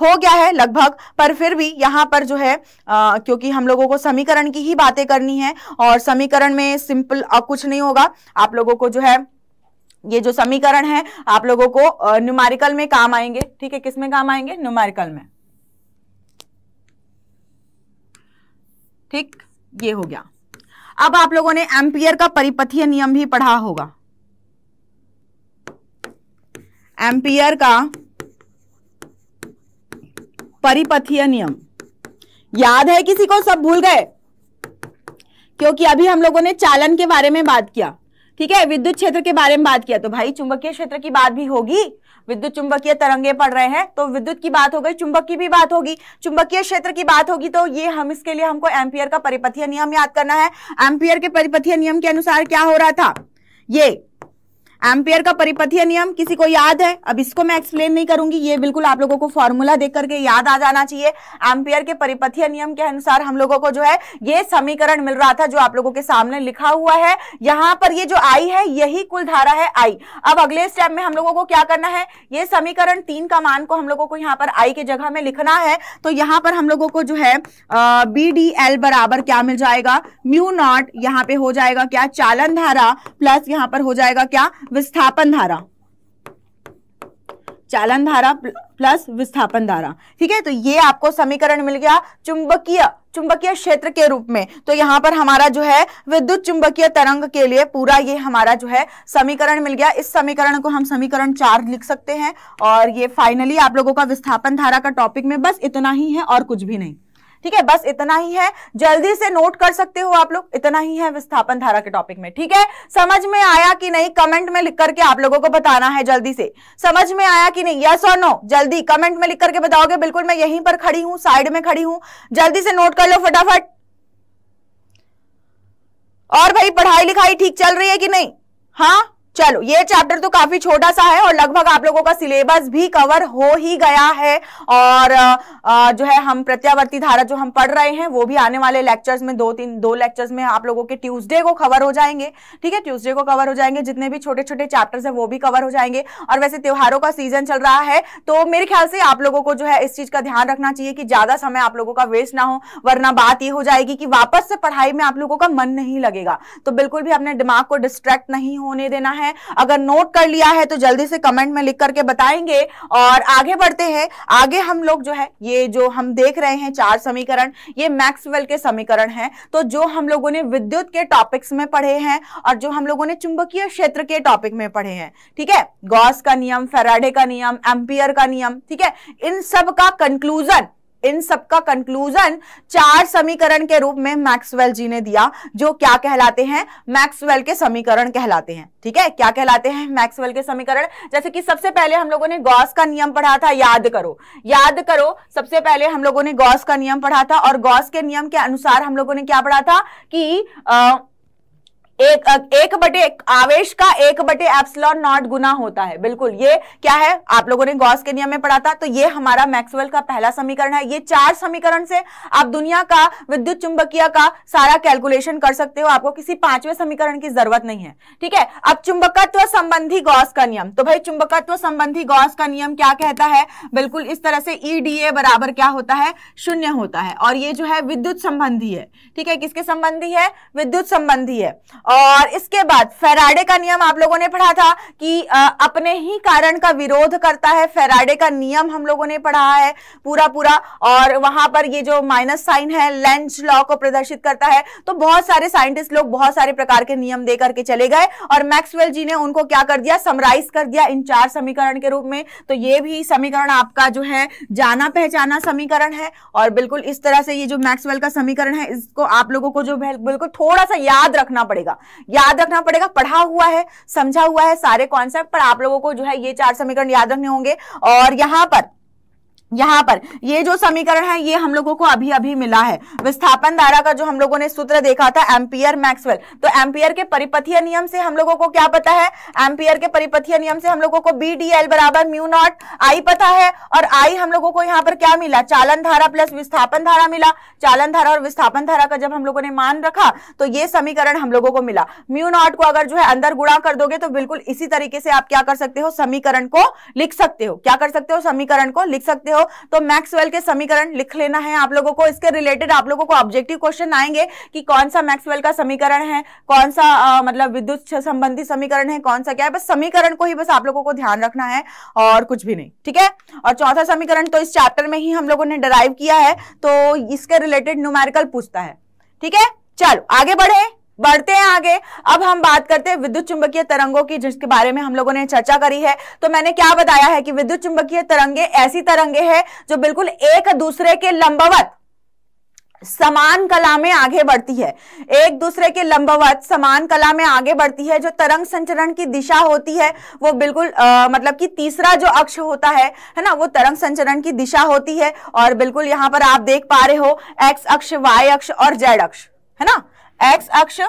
हो गया है लगभग पर फिर भी यहाँ पर जो है आ, क्योंकि हम लोगों को समीकरण की ही बातें करनी है और समीकरण में सिंपल कुछ नहीं होगा आप लोगों को जो है ये जो समीकरण है आप लोगों को न्यूमारिकल में काम आएंगे ठीक है किस में काम आएंगे न्यूमारिकल में ठीक ये हो गया अब आप लोगों ने एम्पियर का परिपथीय नियम भी पढ़ा होगा एम्पियर का परिपथीय नियम याद है किसी को सब भूल गए क्योंकि अभी हम लोगों ने चालन के बारे में बात किया ठीक है विद्युत क्षेत्र के बारे में बात किया तो भाई चुंबकीय क्षेत्र की बात भी होगी विद्युत चुंबकीय तरंगे पड़ रहे हैं तो विद्युत की बात हो गई चुंबक की भी बात होगी चुंबकीय क्षेत्र की बात होगी तो ये हम इसके लिए हमको एम्पियर का परिपथीय नियम याद करना है एम्पियर के परिपथीय नियम के अनुसार क्या हो रहा था ये एम्पियर का परिपथीय नियम किसी को याद है अब इसको मैं एक्सप्लेन नहीं करूंगी ये बिल्कुल आप लोगों को फॉर्मूला देख करके याद आ जाना चाहिए एम्पियर के परिपथीय नियम के अनुसार हम लोगों को जो है ये समीकरण मिल रहा था जो आप लोगों के सामने लिखा हुआ है यहाँ पर ये जो आई है यही कुल धारा है आई अब अगले स्टेप में हम लोगों को क्या करना है ये समीकरण तीन का मान को हम लोगों को यहाँ पर आई के जगह में लिखना है तो यहाँ पर हम लोगों को जो है बी डी एल बराबर क्या मिल जाएगा म्यू नॉट यहाँ पे हो जाएगा क्या चालन धारा प्लस यहाँ पर हो जाएगा क्या विस्थापन धारा चालन धारा प्लस विस्थापन धारा ठीक है तो ये आपको समीकरण मिल गया चुंबकीय चुंबकीय क्षेत्र के रूप में तो यहां पर हमारा जो है विद्युत चुंबकीय तरंग के लिए पूरा ये हमारा जो है समीकरण मिल गया इस समीकरण को हम समीकरण चार लिख सकते हैं और ये फाइनली आप लोगों का विस्थापन धारा का टॉपिक में बस इतना ही है और कुछ भी नहीं ठीक है बस इतना ही है जल्दी से नोट कर सकते हो आप लोग इतना ही है विस्थापन धारा के टॉपिक में ठीक है समझ में आया कि नहीं कमेंट में लिख करके आप लोगों को बताना है जल्दी से समझ में आया कि नहीं यस और नो जल्दी कमेंट में लिख करके बताओगे बिल्कुल मैं यहीं पर खड़ी हूं साइड में खड़ी हूं जल्दी से नोट कर लो फटाफट और भाई पढ़ाई लिखाई ठीक चल रही है कि नहीं हाँ चलो ये चैप्टर तो काफी छोटा सा है और लगभग आप लोगों का सिलेबस भी कवर हो ही गया है और जो है हम प्रत्यावर्ती धारा जो हम पढ़ रहे हैं वो भी आने वाले लेक्चर्स में दो तीन दो लेक्चर्स में आप लोगों के ट्यूसडे को कवर हो जाएंगे ठीक है ट्यूसडे को कवर हो जाएंगे जितने भी छोटे छोटे चैप्टर्स हैं वो भी कवर हो जाएंगे और वैसे त्योहारों का सीजन चल रहा है तो मेरे ख्याल से आप लोगों को जो है इस चीज का ध्यान रखना चाहिए कि ज्यादा समय आप लोगों का वेस्ट ना हो वरना बात ये हो जाएगी कि वापस से पढ़ाई में आप लोगों का मन नहीं लगेगा तो बिल्कुल भी अपने दिमाग को डिस्ट्रैक्ट नहीं होने देना है है अगर नोट कर लिया है तो जल्दी से कमेंट में लिख करके बताएंगे और आगे बढ़ते हैं आगे हम लोग जो है ये जो हम देख रहे हैं चार समीकरण ये मैक्सवेल के समीकरण है तो जो हम लोगों ने विद्युत के टॉपिक्स में पढ़े हैं और जो हम लोगों ने चुंबकीय क्षेत्र के टॉपिक में पढ़े हैं ठीक है गॉस का नियम फेराडे का नियम एम्पियर का नियम ठीक है इन सब का कंक्लूजन इन सबका कंक्लूजन चार समीकरण के रूप में मैक्सवेल जी ने दिया जो क्या कहलाते हैं मैक्सवेल के समीकरण कहलाते हैं ठीक है क्या कहलाते हैं मैक्सवेल के समीकरण जैसे कि सबसे पहले हम लोगों ने गॉस का नियम पढ़ा था याद करो याद करो सबसे पहले हम लोगों ने गॉस का नियम पढ़ा था और गॉस के नियम के अनुसार हम लोगों ने क्या पढ़ा था कि आ, एक एक बटे आवेश का एक बटे एप्सलॉन नॉट गुना होता है बिल्कुल ये क्या है आप लोगों ने गॉस के नियम में पढ़ा था तो ये हमारा मैक्सवेल का पहला समीकरण है ये चार समीकरण से आप दुनिया का विद्युत चुंबकीय का सारा कैलकुलेशन कर सकते हो आपको किसी पांचवें समीकरण की जरूरत नहीं है ठीक है अब चुंबकत्व संबंधी गॉस का नियम तो भाई चुंबकत्व संबंधी गॉस का नियम क्या कहता है बिल्कुल इस तरह से ईडीए e बराबर क्या होता है शून्य होता है और ये जो है विद्युत संबंधी है ठीक है किसके संबंधी है विद्युत संबंधी है और इसके बाद फेराडे का नियम आप लोगों ने पढ़ा था कि अपने ही कारण का विरोध करता है फेराडे का नियम हम लोगों ने पढ़ा है पूरा पूरा और वहां पर ये जो माइनस साइन है लेंच लॉ को प्रदर्शित करता है तो बहुत सारे साइंटिस्ट लोग बहुत सारे प्रकार के नियम दे करके चले गए और मैक्सवेल जी ने उनको क्या कर दिया समराइज कर दिया इन चार समीकरण के रूप में तो ये भी समीकरण आपका जो है जाना पहचाना समीकरण है और बिल्कुल इस तरह से ये जो मैक्सवेल का समीकरण है इसको आप लोगों को जो बिल्कुल थोड़ा सा याद रखना पड़ेगा होगा याद रखना पड़ेगा पढ़ा हुआ है समझा हुआ है सारे कॉन्सेप्ट पर आप लोगों को जो है ये चार समीकरण याद रखने होंगे और यहां पर यहाँ पर ये जो समीकरण है ये हम लोगों को अभी अभी मिला है विस्थापन धारा का जो हम लोगों ने सूत्र देखा था एम्पियर मैक्सवेल तो एम्पियर के परिपथीय नियम से हम लोगों को क्या पता है एम्पियर के परिपथीय नियम से हम लोगों को बी डी एल बराबर म्यू नॉट आई पता है और आई हम लोगों को यहाँ पर क्या मिला चालन धारा प्लस विस्थापन धारा मिला चालन धारा और विस्थापन धारा का जब हम लोगों ने मान रखा तो ये समीकरण हम लोगों को मिला म्यू नॉट को अगर जो है अंदर गुणा कर दोगे तो बिल्कुल इसी तरीके से आप क्या कर सकते हो समीकरण को लिख सकते हो क्या कर सकते हो समीकरण को लिख सकते हो तो मैक्सवेल के समीकरण लिख लेना है आप लोगों को इसके रिलेटेड आप लोगों को ऑब्जेक्टिव क्वेश्चन आएंगे कि कौन सा मैक्सवेल का समीकरण है कौन सा आ, मतलब विद्युत संबंधी समीकरण है कौन सा क्या है बस समीकरण को ही बस आप लोगों को ध्यान रखना है और कुछ भी नहीं ठीक है और चौथा समीकरण तो इस चैप्टर में ही हम लोगों ने डराइव किया है तो इसके रिलेटेड न्यूमेरिकल पूछता है ठीक है चलो आगे बढ़े बढ़ते हैं आगे अब हम बात करते हैं विद्युत चुंबकीय तरंगों की जिसके बारे में हम लोगों ने चर्चा करी है तो मैंने क्या बताया है कि विद्युत चुंबकीय तरंगे ऐसी तरंगे हैं जो बिल्कुल एक दूसरे के लंबवत समान कला में आगे बढ़ती है एक दूसरे के लंबवत समान कला में आगे बढ़ती है जो तरंग संचरण की दिशा होती है वो बिल्कुल आ, मतलब कि तीसरा जो अक्ष होता है है ना वो तरंग संचरण की दिशा होती है और बिल्कुल यहाँ पर आप देख पा रहे हो एक्स अक्ष वाई अक्ष और जेड अक्ष है ना एक्स अक्ष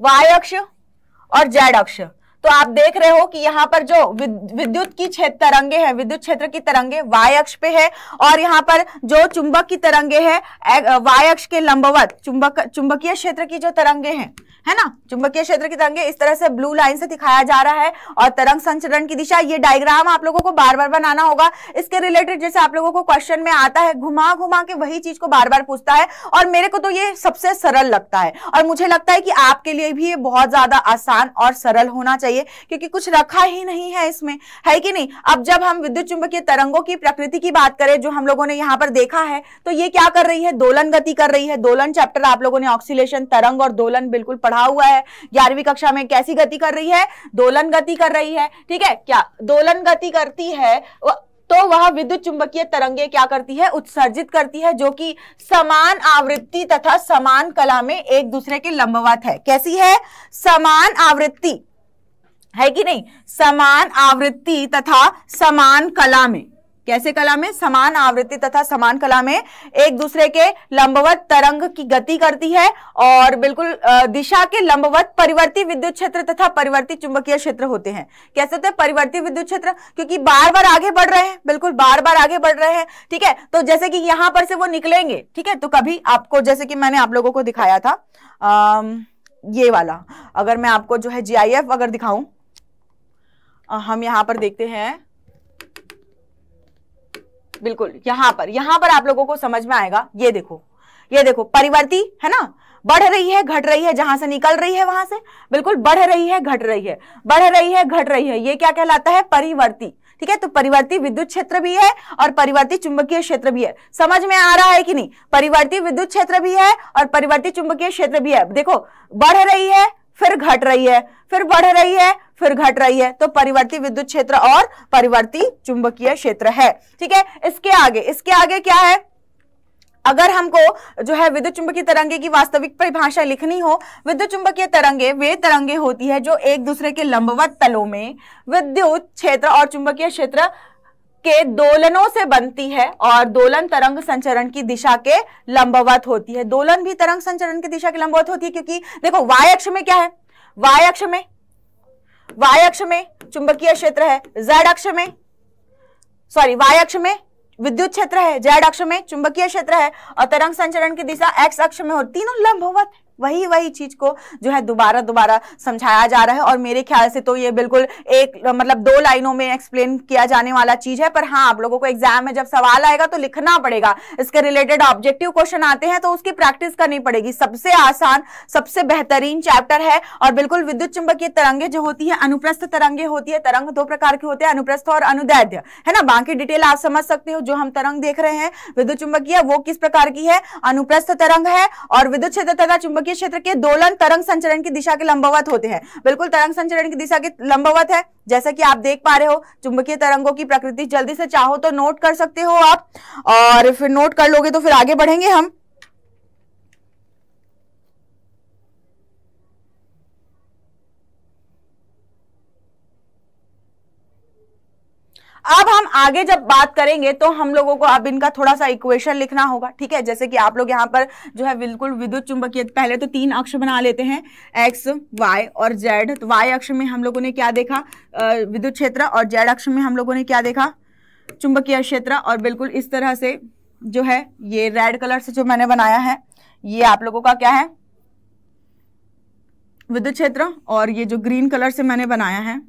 वाई अक्ष और जेड अक्ष तो आप देख रहे हो कि यहाँ पर जो विद्युत की क्षेत्र तरंगे हैं विद्युत क्षेत्र की तरंगे वाय अक्ष पे है और यहाँ पर जो चुंबक की तरंगे हैं वाय अक्ष के लंबवत चुंबक चुंबकीय क्षेत्र की जो तरंगे हैं है ना चुंबकीय क्षेत्र की तरंगे इस तरह से ब्लू लाइन से दिखाया जा रहा है और तरंग संचरण की दिशा ये डायग्राम आप लोगों को बार बार बनाना होगा इसके रिलेटेड जैसे आप लोगों को क्वेश्चन में आता है घुमा घुमा के वही चीज को बार बार पूछता है और मेरे को तो ये सबसे सरल लगता है और मुझे लगता है कि आपके लिए भी ये बहुत ज्यादा आसान और सरल होना चाहिए क्योंकि कुछ रखा ही नहीं है इसमें है कि नहीं अब जब हम विद्युत चुंबकीय तरंगों की प्रकृति की बात करें जो हम लोगों ने यहाँ पर देखा है तो ये क्या कर रही है दोलन गति कर रही है दोलन चैप्टर आप लोगों ने ऑक्सीलेशन तरंग और दोलन बिल्कुल बढ़ा हुआ है ग्यारहवीं कक्षा में कैसी गति कर रही है दोलन गति कर रही है ठीक है क्या दोलन गति करती है तो वह विद्युत चुंबकीय तरंगे क्या करती है उत्सर्जित करती है जो कि समान आवृत्ति तथा समान कला में एक दूसरे के लंबवत है कैसी है समान आवृत्ति है कि नहीं समान आवृत्ति तथा समान कला में कैसे कला में समान आवृत्ति तथा समान कला में एक दूसरे के लंबवत तरंग की गति करती है और बिल्कुल दिशा के लंबवत परिवर्ती विद्युत क्षेत्र तथा परिवर्ती चुंबकीय क्षेत्र होते हैं कैसे होते हैं परिवर्ती विद्युत क्षेत्र क्योंकि बार बार आगे बढ़ रहे हैं बिल्कुल बार बार आगे बढ़ रहे हैं ठीक है तो जैसे कि यहां पर से वो निकलेंगे ठीक है तो कभी आपको जैसे कि मैंने आप लोगों को दिखाया था अः ये वाला अगर मैं आपको जो है जी अगर दिखाऊं हम यहां पर देखते हैं बिल्कुल यहां पर यहाँ पर आप लोगों को समझ में आएगा ये देखो ये देखो परिवर्ती है ना बढ़ रही है घट रही है जहां से निकल रही है वहां से बिल्कुल बढ़ रही है घट रही है बढ़ रही है घट रही है ये क्या कहलाता है परिवर्ती ठीक है तो परिवर्ती विद्युत क्षेत्र भी है और परिवर्ती चुंबकीय क्षेत्र भी है समझ में आ रहा है कि नहीं परिवर्ती विद्युत क्षेत्र भी है और परिवर्ती चुंबकीय क्षेत्र भी है देखो बढ़ रही है फिर घट रही है फिर बढ़ रही है फिर घट रही है तो परिवर्ती विद्युत क्षेत्र और परिवर्ती चुंबकीय क्षेत्र है ठीक है इसके आगे इसके आगे क्या है अगर हमको जो है विद्युत चुंबकीय तरंगे की वास्तविक परिभाषा लिखनी हो विद्युत चुंबकीय तरंगे वे तरंगे होती है जो एक दूसरे के लंबवत तलों में विद्युत क्षेत्र और चुंबकीय क्षेत्र के दोलनों से बनती है और दोलन तरंग संचरण की दिशा के लंबवत होती है दोलन भी तरंग संचरण की दिशा के लंबवत होती है क्योंकि देखो वाय अक्ष में क्या है वाय अक्ष में वाय अक्ष में चुंबकीय क्षेत्र है जेड अक्ष में सॉरी वाय अक्ष में विद्युत क्षेत्र है जेड अक्ष में चुंबकीय क्षेत्र है और तरंग संचरण की दिशा एक्स अक्ष में हो तीनों लंबवत है वही वही चीज को जो है दोबारा दोबारा समझाया जा रहा है और मेरे ख्याल से तो ये बिल्कुल एक मतलब दो लाइनों में एक्सप्लेन किया जाने वाला चीज है पर हाँ आप लोगों को एग्जाम में जब सवाल आएगा तो लिखना पड़ेगा इसके रिलेटेड ऑब्जेक्टिव क्वेश्चन आते हैं तो उसकी प्रैक्टिस करनी पड़ेगी सबसे आसान सबसे बेहतरीन चैप्टर है और बिल्कुल विद्युत चुंबकीय तरंगे जो होती है अनुप्रस्थ तरंगे होती है तरंग दो प्रकार की होते हैं अनुप्रस्थ और अनुदैध है ना बाकी डिटेल आप समझ सकते हो जो हम तरंग देख रहे हैं विद्युत चुंबकीय वो किस प्रकार की है अनुप्रस्थ तरंग है और विद्युत क्षेत्र तथा चुंबकीय चुंबकीय क्षेत्र के दोलन तरंग संचरण की दिशा के लंबवत होते हैं बिल्कुल तरंग संचरण की दिशा के लंबवत है जैसा कि आप देख पा रहे हो चुंबकीय तरंगों की प्रकृति जल्दी से चाहो तो नोट कर सकते हो आप और फिर नोट कर लोगे तो फिर आगे बढ़ेंगे हम अब हम आगे जब बात करेंगे तो हम लोगों को अब इनका थोड़ा सा इक्वेशन लिखना होगा ठीक है जैसे कि आप लोग यहाँ पर जो है बिल्कुल विद्युत चुंबकीय पहले तो तीन अक्ष बना लेते हैं एक्स वाई और जेड तो वाई अक्ष में हम लोगों ने क्या देखा विद्युत क्षेत्र और जेड अक्ष में हम लोगों ने क्या देखा चुंबकीय क्षेत्र और बिल्कुल इस तरह से जो है ये रेड कलर से जो मैंने बनाया है ये आप लोगों का क्या है विद्युत क्षेत्र और ये जो ग्रीन कलर से मैंने बनाया है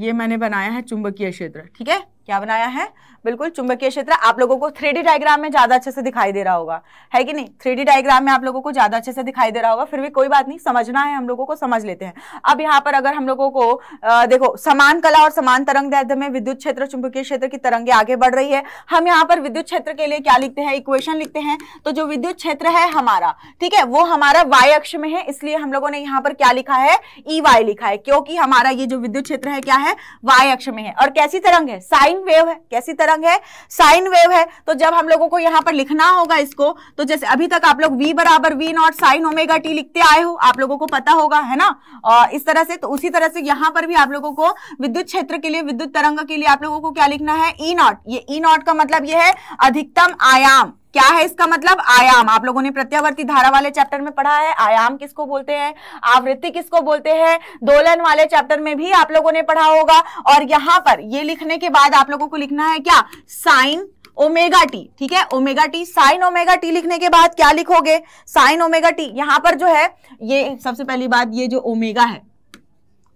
ये मैंने बनाया है चुंबकीय क्षेत्र ठीक है क्या बनाया है बिल्कुल चुंबकीय क्षेत्र आप लोगों को थ्री डायग्राम में ज्यादा अच्छे से दिखाई दे रहा होगा है कि नहीं थ्री डायग्राम में आप लोगों को ज्यादा अच्छे से दिखाई दे रहा होगा फिर भी कोई बात नहीं समझना है हम लोगों को समझ लेते हैं अब यहाँ पर अगर हम लोगों को आ, देखो समान कला और समान तरंग दैध में विद्युत क्षेत्र चुंबकीय क्षेत्र की तरंगे आगे बढ़ रही है हम यहाँ पर विद्युत क्षेत्र के लिए क्या लिखते हैं इक्वेशन लिखते हैं तो जो विद्युत क्षेत्र है हमारा ठीक है वो हमारा वाई अक्ष में है इसलिए हम लोगों ने यहाँ पर क्या लिखा है ई लिखा है क्योंकि हमारा ये जो विद्युत क्षेत्र है क्या है वाई अक्ष में है और कैसी तरंग है साई साइन वेव है कैसी तरंग है साइन वेव है तो जब हम लोगों को यहाँ पर लिखना होगा इसको तो जैसे अभी तक आप लोग v बराबर V naught sine omega T लिखते आए हो आप लोगों को पता होगा है ना और इस तरह से तो उसी तरह से यहाँ पर भी आप लोगों को विद्युत क्षेत्र के लिए विद्युत तरंग के लिए आप लोगों को क्या लिखना है ई e नॉट ये ई e नॉट का मतलब यह है अधिकतम आयाम क्या है इसका मतलब आयाम आप लोगों ने प्रत्यावर्ती धारा वाले चैप्टर में पढ़ा है आयाम किसको बोलते हैं आवृत्ति किसको बोलते हैं दोलन वाले चैप्टर में भी आप लोगों ने पढ़ा होगा और यहां पर ये लिखने के बाद आप लोगों को लिखना है क्या साइन ओमेगा टी ठीक है omega T sine omega T लिखने के बाद क्या लिखोगे साइन ओमेगा टी यहां पर जो है ये सबसे पहली बात ये जो ओमेगा है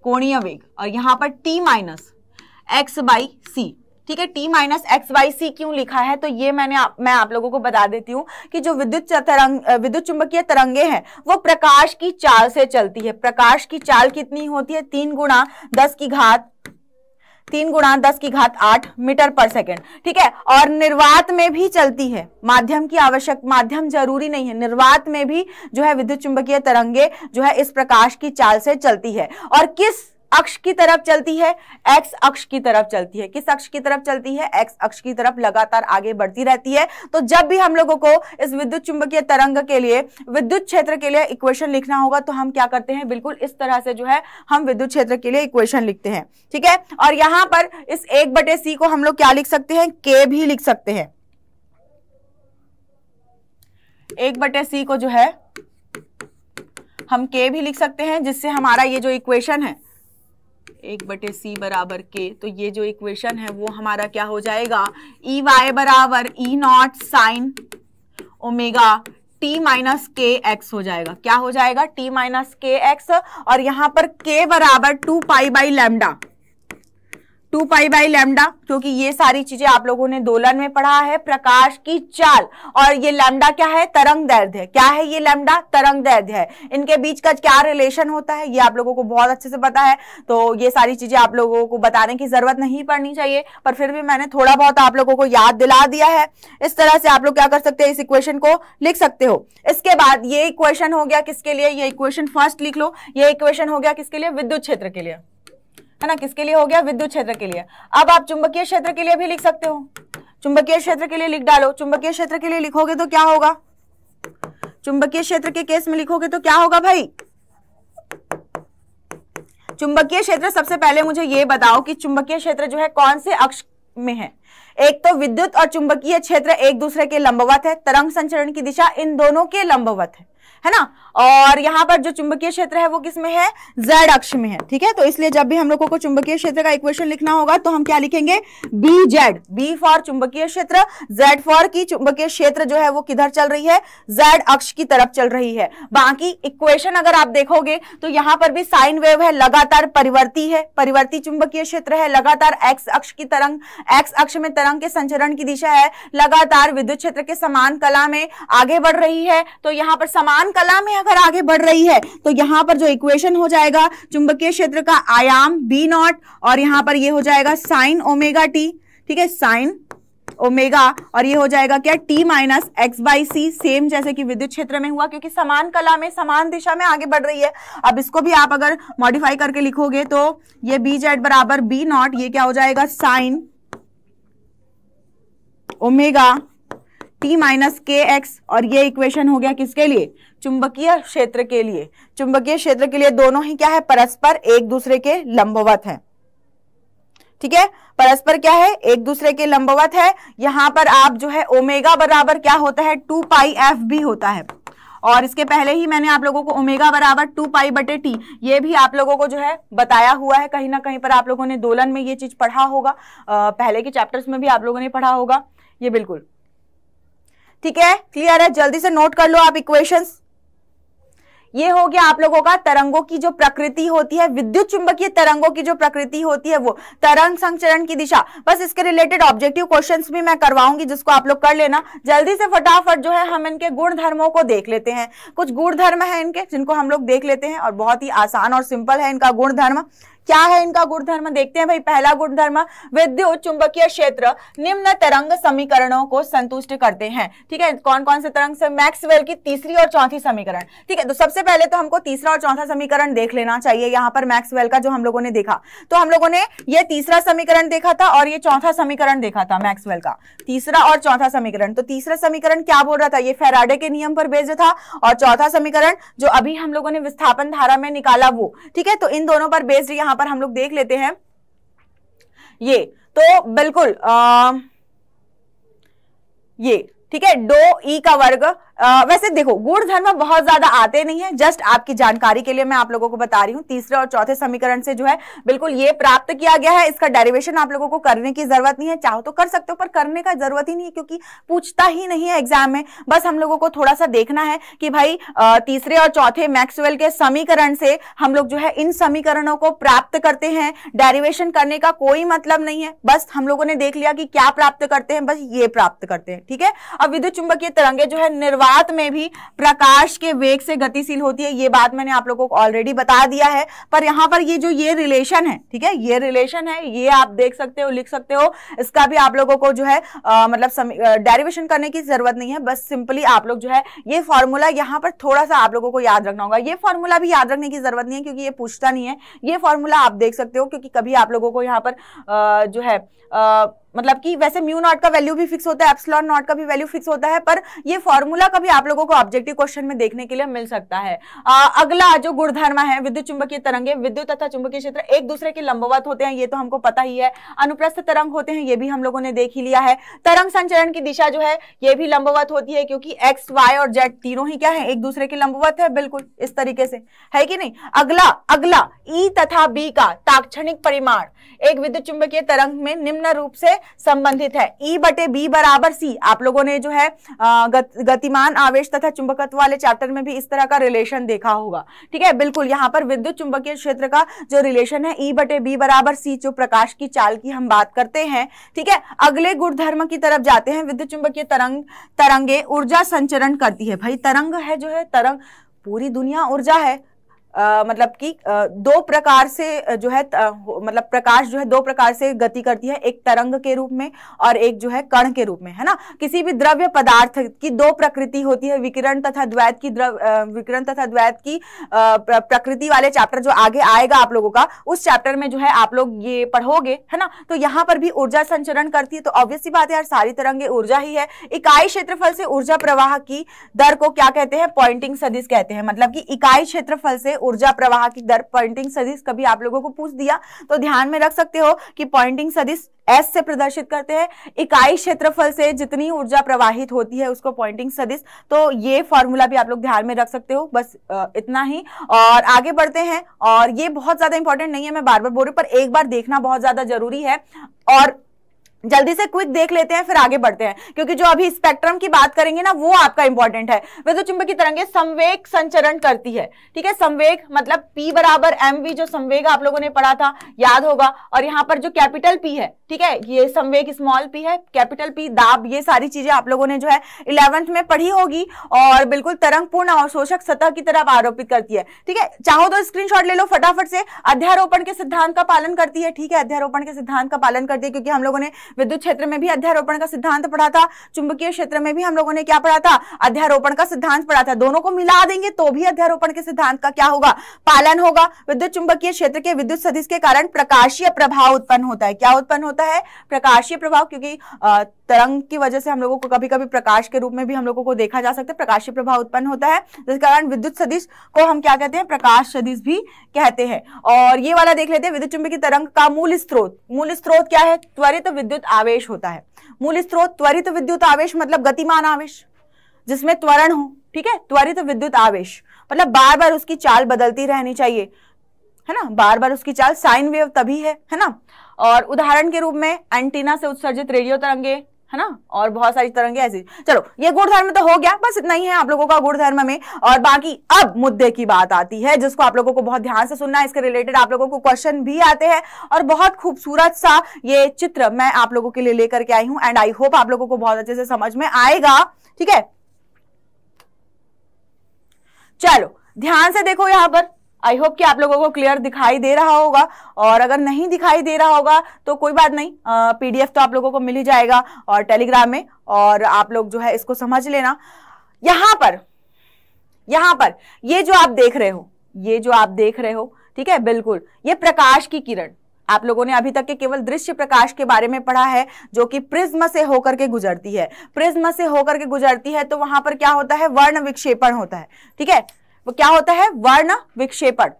कोणीय वेग और यहां पर T minus X by C ठीक है T minus X Y C क्यों लिखा है तो ये मैंने आप, मैं आप लोगों को बता देती हूँ कि जो विद्युत तरंग विद्युत चुंबकीय तरंगे हैं वो प्रकाश की चाल से चलती है प्रकाश की चाल कितनी होती है तीन गुणा दस की घात तीन गुणा दस की घात आठ मीटर पर सेकेंड ठीक है और निर्वात में भी चलती है माध्यम की आवश्यक माध्यम जरूरी नहीं है निर्वात में भी जो है विद्युत चुंबकीय तरंगे जो है इस प्रकाश की चाल से चलती है और किस अक्ष की तरफ चलती है एक्स अक्ष की तरफ चलती है किस अक्ष की तरफ चलती है एक्स अक्ष की तरफ लगातार आगे बढ़ती रहती है तो जब भी हम लोगों को इस विद्युत चुंबकीय तरंग के लिए विद्युत क्षेत्र के लिए इक्वेशन लिखना होगा तो हम क्या करते हैं बिल्कुल इस तरह से जो है हम विद्युत क्षेत्र के लिए इक्वेशन लिखते हैं ठीक है और यहां पर इस एक बटे सी को हम लोग क्या लिख सकते हैं के भी लिख सकते हैं एक बटे सी को जो है हम के भी लिख सकते हैं जिससे हमारा ये जो इक्वेशन है एक बटे सी बराबर के तो ये जो इक्वेशन है वो हमारा क्या हो जाएगा ई e वाई बराबर E e naught sine omega T minus K X हो जाएगा क्या हो जाएगा टी माइनस के एक्स और यहां पर के बराबर two pi by lambda two pi by lambda क्योंकि ये सारी चीजें आप लोगों ने दोलन में पढ़ा है प्रकाश की चाल और ये लैमडा क्या है तरंग दैर्ध्य क्या है ये लैमडा तरंग दैर्ध्य है इनके बीच का क्या रिलेशन होता है ये आप लोगों को बहुत अच्छे से पता है तो ये सारी चीजें आप लोगों को बताने की जरूरत नहीं पड़नी चाहिए पर फिर भी मैंने थोड़ा बहुत आप लोगों को याद दिला दिया है इस तरह से आप लोग क्या कर सकते हैं इस इक्वेशन को लिख सकते हो इसके बाद ये इक्वेशन हो गया किसके लिए ये इक्वेशन फर्स्ट लिख लो ये इक्वेशन हो गया किसके लिए विद्युत क्षेत्र के लिए है ना किसके लिए हो गया विद्युत क्षेत्र के लिए अब आप चुंबकीय क्षेत्र के लिए भी लिख सकते हो चुंबकीय क्षेत्र के लिए लिख डालो चुंबकीय क्षेत्र के लिए लिखोगे तो क्या होगा चुंबकीय क्षेत्र के केस में लिखोगे तो क्या होगा भाई चुंबकीय क्षेत्र सबसे पहले मुझे ये बताओ कि चुंबकीय क्षेत्र जो है कौन से अक्ष में है एक तो विद्युत और चुंबकीय क्षेत्र एक दूसरे के लंबवत है तरंग संचरण की दिशा इन दोनों के लंबवत है है ना और यहाँ पर जो चुंबकीय क्षेत्र है वो किस में है जेड अक्ष में है ठीक है तो इसलिए जब भी हम लोगों को चुंबकीय क्षेत्र का इक्वेशन लिखना होगा तो हम क्या लिखेंगे बी जेड बी फॉर चुंबकीय क्षेत्र जेड फॉर की चुंबकीय क्षेत्र जो है वो किधर चल रही है जेड अक्ष की तरफ चल रही है बाकी इक्वेशन अगर आप देखोगे तो यहाँ पर भी साइन वेव है लगातार परिवर्ती है परिवर्ती चुंबकीय क्षेत्र है लगातार एक्स अक्ष की तरंग एक्स अक्ष में तरंग के संचरण की दिशा है लगातार विद्युत क्षेत्र के समान कला में आगे बढ़ रही है तो यहाँ पर समान कला में अगर आगे बढ़ रही है तो यहां पर जो इक्वेशन हो जाएगा चुंबकीय क्षेत्र का आयाम बी नॉट और यहां पर ये हो जाएगा साइन ओमेगा टी ठीक है साइन ओमेगा और ये हो जाएगा क्या T minus X by C same जैसे कि विद्युत क्षेत्र में हुआ क्योंकि समान कला में समान दिशा में आगे बढ़ रही है अब इसको भी आप अगर मॉडिफाई करके लिखोगे तो ये बी जेड बराबर बी नॉट ये क्या हो जाएगा sine omega T minus K X और ये इक्वेशन हो गया किसके लिए चुंबकीय क्षेत्र के लिए चुंबकीय क्षेत्र के लिए दोनों ही क्या है परस्पर एक दूसरे के लंबवत है ठीक है परस्पर क्या है एक दूसरे के लंबवत है यहां पर आप जो है ओमेगा बराबर क्या होता है टू पाई एफ भी होता है और इसके पहले ही मैंने आप लोगों को ओमेगा बराबर टू पाई बटे टी ये भी आप लोगों को जो है बताया हुआ है कहीं ना कहीं पर आप लोगों ने दोलन में ये चीज पढ़ा होगा आ, पहले के चैप्टर्स में भी आप लोगों ने पढ़ा होगा ये बिल्कुल ठीक है क्लियर है जल्दी से नोट कर लो आप इक्वेशंस ये हो गया आप लोगों का तरंगों की जो प्रकृति होती है विद्युत चुंबकीय तरंगों की जो प्रकृति होती है वो तरंग संचरण की दिशा बस इसके रिलेटेड ऑब्जेक्टिव क्वेश्चन भी मैं करवाऊंगी जिसको आप लोग कर लेना जल्दी से फटाफट जो है हम इनके गुण धर्मों को देख लेते हैं कुछ गुण धर्म है इनके जिनको हम लोग देख लेते हैं और बहुत ही आसान और सिंपल है इनका गुण धर्म क्या है इनका गुणधर्म देखते हैं भाई पहला गुणधर्म विद्युत चुंबकीय क्षेत्र निम्न तरंग समीकरणों को संतुष्ट करते हैं ठीक है कौन कौन से तरंग से मैक्सवेल की तीसरी और चौथी समीकरण ठीक है तो सबसे पहले तो हमको तीसरा और चौथा समीकरण देख लेना चाहिए यहाँ पर मैक्सवेल का जो हम लोगों ने देखा तो हम लोगों ने यह तीसरा समीकरण देखा था और ये चौथा समीकरण देखा था मैक्सवेल का तीसरा और चौथा समीकरण तो तीसरा समीकरण क्या बोल रहा था ये फेराडे के नियम पर बेस्ड था और चौथा समीकरण जो अभी हम लोगों ने विस्थापन धारा में निकाला वो ठीक है तो इन दोनों पर बेस्ड यहाँ यहां पर हम लोग देख लेते हैं ये तो बिल्कुल आ, ये ठीक है डो ई का वर्ग आ, वैसे देखो गुण धर्म बहुत ज्यादा आते नहीं है जस्ट आपकी जानकारी के लिए मैं आप लोगों को बता रही हूँ तीसरे और चौथे समीकरण से जो है बिल्कुल ये प्राप्त किया गया है इसका डेरिवेशन आप लोगों को करने की जरूरत नहीं है चाहो तो कर सकते हो पर करने का जरूरत ही नहीं है क्योंकि पूछता ही नहीं है एग्जाम में बस हम लोगों को थोड़ा सा देखना है कि भाई तीसरे और चौथे मैक्सवेल के समीकरण से हम लोग जो है इन समीकरणों को प्राप्त करते हैं डेरिवेशन करने का कोई मतलब नहीं है बस हम लोगों ने देख लिया कि क्या प्राप्त करते हैं बस ये प्राप्त करते हैं ठीक है अब विद्युत चुंबकीय तरंगे जो है निर्वाह शुरुआत में भी प्रकाश के वेग से गतिशील होती है ये बात मैंने आप लोगों को ऑलरेडी बता दिया है पर यहाँ पर ये जो ये रिलेशन है ठीक है ये रिलेशन है ये आप देख सकते हो लिख सकते हो इसका भी आप लोगों को जो है आ, मतलब डेरिवेशन करने की जरूरत नहीं है बस सिंपली आप लोग जो है ये फॉर्मूला यहाँ पर थोड़ा सा आप लोगों को याद रखना होगा ये फॉर्मूला भी याद रखने की जरूरत नहीं है क्योंकि ये पूछता नहीं है ये फॉर्मूला आप देख सकते हो क्योंकि कभी आप लोगों को यहाँ पर आ, जो है आ, मतलब कि वैसे म्यू नॉट का वैल्यू भी फिक्स होता है एप्सलॉन नॉट का भी वैल्यू फिक्स होता है पर ये फॉर्मूला कभी आप लोगों को ऑब्जेक्टिव क्वेश्चन में देखने के लिए मिल सकता है आ, अगला जो गुणधर्म है विद्युत चुंबकीय तरंगे विद्युत तथा चुंबकीय क्षेत्र एक दूसरे के लंबवत होते हैं ये तो हमको पता ही है अनुप्रस्थ तरंग होते हैं ये भी हम लोगों ने देख ही लिया है तरंग संचरण की दिशा जो है ये भी लंबवत होती है क्योंकि एक्स वाई और जेड तीनों ही क्या है एक दूसरे के लंबवत है बिल्कुल इस तरीके से है कि नहीं अगला अगला ई e तथा बी का ताक्षणिक परिमाण एक विद्युत चुंबकीय तरंग में निम्न रूप से संबंधित है ई e बटे बी बराबर सी आप लोगों ने जो है गत, गतिमान आवेश तथा चुंबकत्व वाले चैप्टर में भी इस तरह का रिलेशन देखा होगा ठीक है बिल्कुल यहाँ पर विद्युत चुंबकीय क्षेत्र का जो रिलेशन है ई e बटे बी बराबर सी जो प्रकाश की चाल की हम बात करते हैं ठीक है अगले गुणधर्म की तरफ जाते हैं विद्युत चुंबकीय तरंग तरंगे ऊर्जा संचरण करती है भाई तरंग है जो है तरंग पूरी दुनिया ऊर्जा है मतलब कि दो प्रकार से जो है मतलब प्रकाश जो है दो प्रकार से गति करती है एक तरंग के रूप में और एक जो है कण के रूप में है ना किसी भी द्रव्य पदार्थ की दो प्रकृति होती है विकिरण तथा द्वैत की द्रव विकिरण तथा द्वैत की प्रकृति वाले चैप्टर जो आगे आएगा आप लोगों का उस चैप्टर में जो है आप लोग ये पढ़ोगे है ना तो यहाँ पर भी ऊर्जा संचरण करती है तो ऑब्वियसली बात है यार सारी तरंगे ऊर्जा ही है इकाई क्षेत्रफल से ऊर्जा प्रवाह की दर को क्या कहते हैं पॉइंटिंग सदिश कहते हैं मतलब कि इकाई क्षेत्रफल से ऊर्जा प्रवाह की दर पॉइंटिंग सदिश कभी आप लोगों को पूछ दिया तो ध्यान में रख सकते हो कि पॉइंटिंग सदिश एस से प्रदर्शित करते हैं इकाई क्षेत्रफल से जितनी ऊर्जा प्रवाहित होती है उसको पॉइंटिंग सदिश तो ये फॉर्मूला भी आप लोग ध्यान में रख सकते हो बस इतना ही और आगे बढ़ते हैं और ये बहुत ज्यादा इंपॉर्टेंट नहीं है मैं बार बार बोल रही हूँ पर एक बार देखना बहुत ज्यादा जरूरी है और जल्दी से क्विक देख लेते हैं फिर आगे बढ़ते हैं क्योंकि जो अभी स्पेक्ट्रम की बात करेंगे ना वो आपका इंपॉर्टेंट है वह तो चुंबकीय तरंगे संवेग संचरण करती है ठीक है संवेग मतलब P बराबर एम जो संवेग आप लोगों ने पढ़ा था याद होगा और यहाँ पर जो कैपिटल P है ठीक है ये संवेग स्मॉल P है कैपिटल P दाब ये सारी चीजें आप लोगों ने जो है इलेवंथ में पढ़ी होगी और बिल्कुल तरंग पूर्ण और शोषक सतह की तरफ आरोपित करती है ठीक है चाहो तो शॉट ले लो फटाफट से अध्यारोपण के सिद्धांत का पालन करती है ठीक है अध्यारोपण के सिद्धांत का पालन करती है क्योंकि हम लोगों ने विद्युत क्षेत्र में भी अध्यारोपण का सिद्धांत पढ़ा था चुंबकीय क्षेत्र में भी हम लोगों ने क्या पढ़ा था अध्यारोपण का सिद्धांत पढ़ा था दोनों को मिला देंगे तो भी अध्यारोपण के सिद्धांत का क्या होगा पालन होगा विद्युत चुंबकीय क्षेत्र के विद्युत सदिश के कारण प्रकाशीय प्रभाव उत्पन्न होता है क्या उत्पन्न होता है प्रकाशीय प्रभाव क्योंकि तरंग की वजह से हम लोगों को कभी कभी प्रकाश के रूप में भी हम लोगों को देखा जा सकता है प्रकाशीय प्रभाव उत्पन्न होता है जिस कारण विद्युत सदिश को हम क्या कहते हैं प्रकाश सदिश भी कहते हैं और ये वाला देख लेते हैं विद्युत चुंबकीय तरंग का मूल स्त्रोत मूल स्त्रोत क्या है त्वरित विद्युत विद्युत आवेश होता है मूल स्त्रोत त्वरित विद्युत आवेश मतलब गतिमान आवेश जिसमें त्वरण हो ठीक है त्वरित विद्युत आवेश मतलब बार बार उसकी चाल बदलती रहनी चाहिए है ना बार बार उसकी चाल साइन वेव तभी है है ना और उदाहरण के रूप में एंटीना से उत्सर्जित रेडियो तरंगे है ना और बहुत सारी तरंगे ऐसी चलो ये गुण धर्म तो हो गया बस इतना ही है आप लोगों का गुण धर्म में और बाकी अब मुद्दे की बात आती है जिसको आप लोगों को बहुत ध्यान से सुनना है इसके रिलेटेड आप लोगों को क्वेश्चन भी आते हैं और बहुत खूबसूरत सा ये चित्र मैं आप लोगों के लिए लेकर के आई हूं एंड आई होप आप लोगों को बहुत अच्छे से समझ में आएगा ठीक है चलो ध्यान से देखो यहां पर आई होप कि आप लोगों को क्लियर दिखाई दे रहा होगा और अगर नहीं दिखाई दे रहा होगा तो कोई बात नहीं पीडीएफ तो आप लोगों को मिल ही जाएगा और टेलीग्राम में और आप लोग जो है इसको समझ लेना यहाँ पर यहाँ पर ये जो आप देख रहे हो ये जो आप देख रहे हो ठीक है बिल्कुल ये प्रकाश की किरण आप लोगों ने अभी तक के केवल दृश्य प्रकाश के बारे में पढ़ा है जो कि प्रिज्म से होकर के गुजरती है प्रिज्म से होकर के गुजरती है तो वहां पर क्या होता है वर्ण विक्षेपण होता है ठीक है वो क्या होता है वर्ण विक्षेपण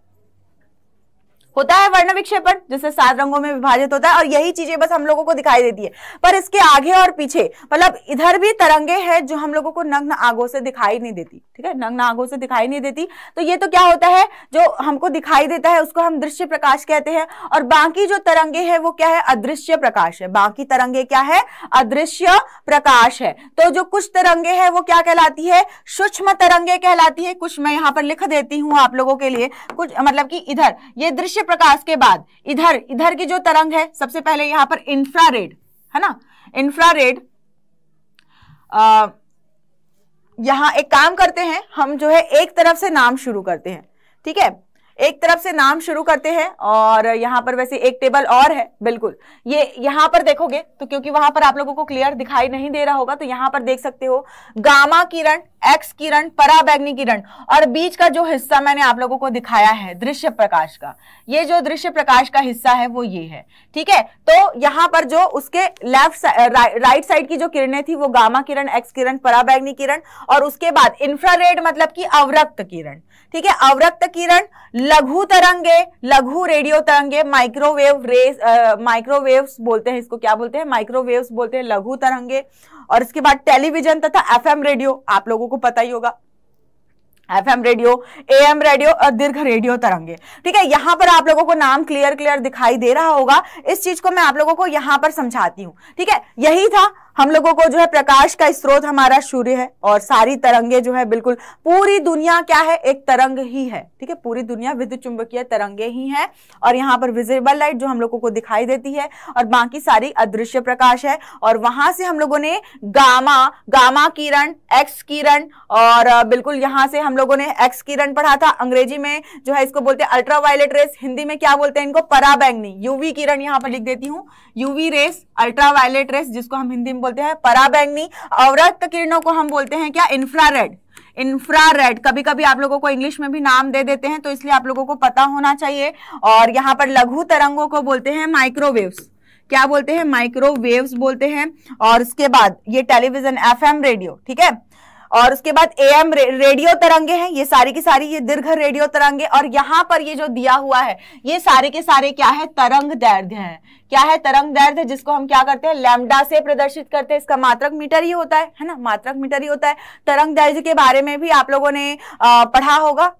होता है वर्ण विक्षेपण जिससे सात रंगों में विभाजित होता है और यही चीजें बस हम लोगों को दिखाई देती है पर इसके आगे और पीछे मतलब इधर भी तरंगे हैं जो हम लोगों को नग्न आगों से दिखाई नहीं देती ठीक है नग्न आगों से दिखाई नहीं देती तो ये तो क्या होता है जो हमको दिखाई देता है उसको हम दृश्य प्रकाश कहते हैं और बाकी जो तरंगे है वो क्या है अदृश्य प्रकाश है बाकी तरंगे क्या है अदृश्य प्रकाश है तो जो कुछ तरंगे है वो क्या कहलाती है सूक्ष्म तरंगे कहलाती है कुछ मैं यहाँ पर लिख देती हूँ आप लोगों के लिए कुछ मतलब की इधर ये दृश्य प्रकाश के बाद इधर इधर की जो तरंग है सबसे पहले यहां पर इंफ्रारेड है ना इंफ्रारेड यहां एक काम करते हैं हम जो है एक तरफ से नाम शुरू करते हैं ठीक है एक तरफ से नाम शुरू करते हैं और यहाँ पर वैसे एक टेबल और है बिल्कुल ये यहाँ पर देखोगे तो क्योंकि वहां पर आप लोगों को क्लियर दिखाई नहीं दे रहा होगा तो यहाँ पर देख सकते हो गामा किरण एक्स किरण पराबैग्नि किरण और बीच का जो हिस्सा मैंने आप लोगों को दिखाया है दृश्य प्रकाश का ये जो दृश्य प्रकाश का हिस्सा है वो ये है ठीक है तो यहाँ पर जो उसके लेफ्ट रा, राइट साइड की जो किरणें थी वो गामा किरण एक्स किरण पराबैग्नि किरण और उसके बाद इंफ्रारेड मतलब की अवरक्त किरण ठीक है अवरक्त किरण लघु तरंगे लघु रेडियो तरंगे माइक्रोवेव रेस माइक्रोवेव्स बोलते हैं इसको क्या बोलते हैं माइक्रोवेव्स बोलते हैं लघु तरंगे और इसके बाद टेलीविजन तथा एफएम रेडियो आप लोगों को पता ही होगा एफएम रेडियो एएम रेडियो और दीर्घ रेडियो तरंगे ठीक है यहां पर आप लोगों को नाम क्लियर क्लियर दिखाई दे रहा होगा इस चीज को मैं आप लोगों को यहां पर समझाती हूँ ठीक है यही था हम लोगों को जो है प्रकाश का स्रोत हमारा सूर्य है और सारी तरंगे जो है बिल्कुल पूरी दुनिया क्या है एक तरंग ही है ठीक है पूरी दुनिया विद्युत चुंबकीय तरंगे ही है और यहाँ पर विजिबल लाइट जो हम लोगों को दिखाई देती है और बाकी सारी अदृश्य प्रकाश है और वहां से हम लोगों ने गामा गामा किरण एक्स किरण और बिल्कुल यहाँ से हम लोगों ने एक्स किरण पढ़ा था अंग्रेजी में जो है इसको बोलते हैं अल्ट्रा वायलेट रेस हिंदी में क्या बोलते हैं इनको पराबैंगनी यूवी किरण यहाँ पर लिख देती हूँ यूवी रेस अल्ट्रावायलेट रेस जिसको हम हिंदी में बोलते हैं पराबैंगनी अवरक्त किरणों को हम बोलते हैं क्या इंफ्रारेड इंफ्रारेड कभी कभी आप लोगों को इंग्लिश में भी नाम दे देते हैं तो इसलिए आप लोगों को पता होना चाहिए और यहाँ पर लघु तरंगों को बोलते हैं माइक्रोवेव्स क्या बोलते हैं माइक्रोवेव्स बोलते हैं और उसके बाद ये टेलीविजन एफएम रेडियो ठीक है और उसके बाद एम रे, रेडियो तरंगे हैं ये सारी की सारी ये दीर्घ रेडियो तरंगे और यहाँ पर ये जो दिया हुआ है ये सारे के सारे क्या है तरंग दैर्घ्य है क्या है तरंग दैर्ध्य जिसको हम क्या करते हैं लैम्डा से प्रदर्शित करते हैं इसका मात्रक मीटर ही होता है है ना मात्रक मीटर ही होता है तरंग दैर्ध्य के बारे में भी आप लोगों ने पढ़ा होगा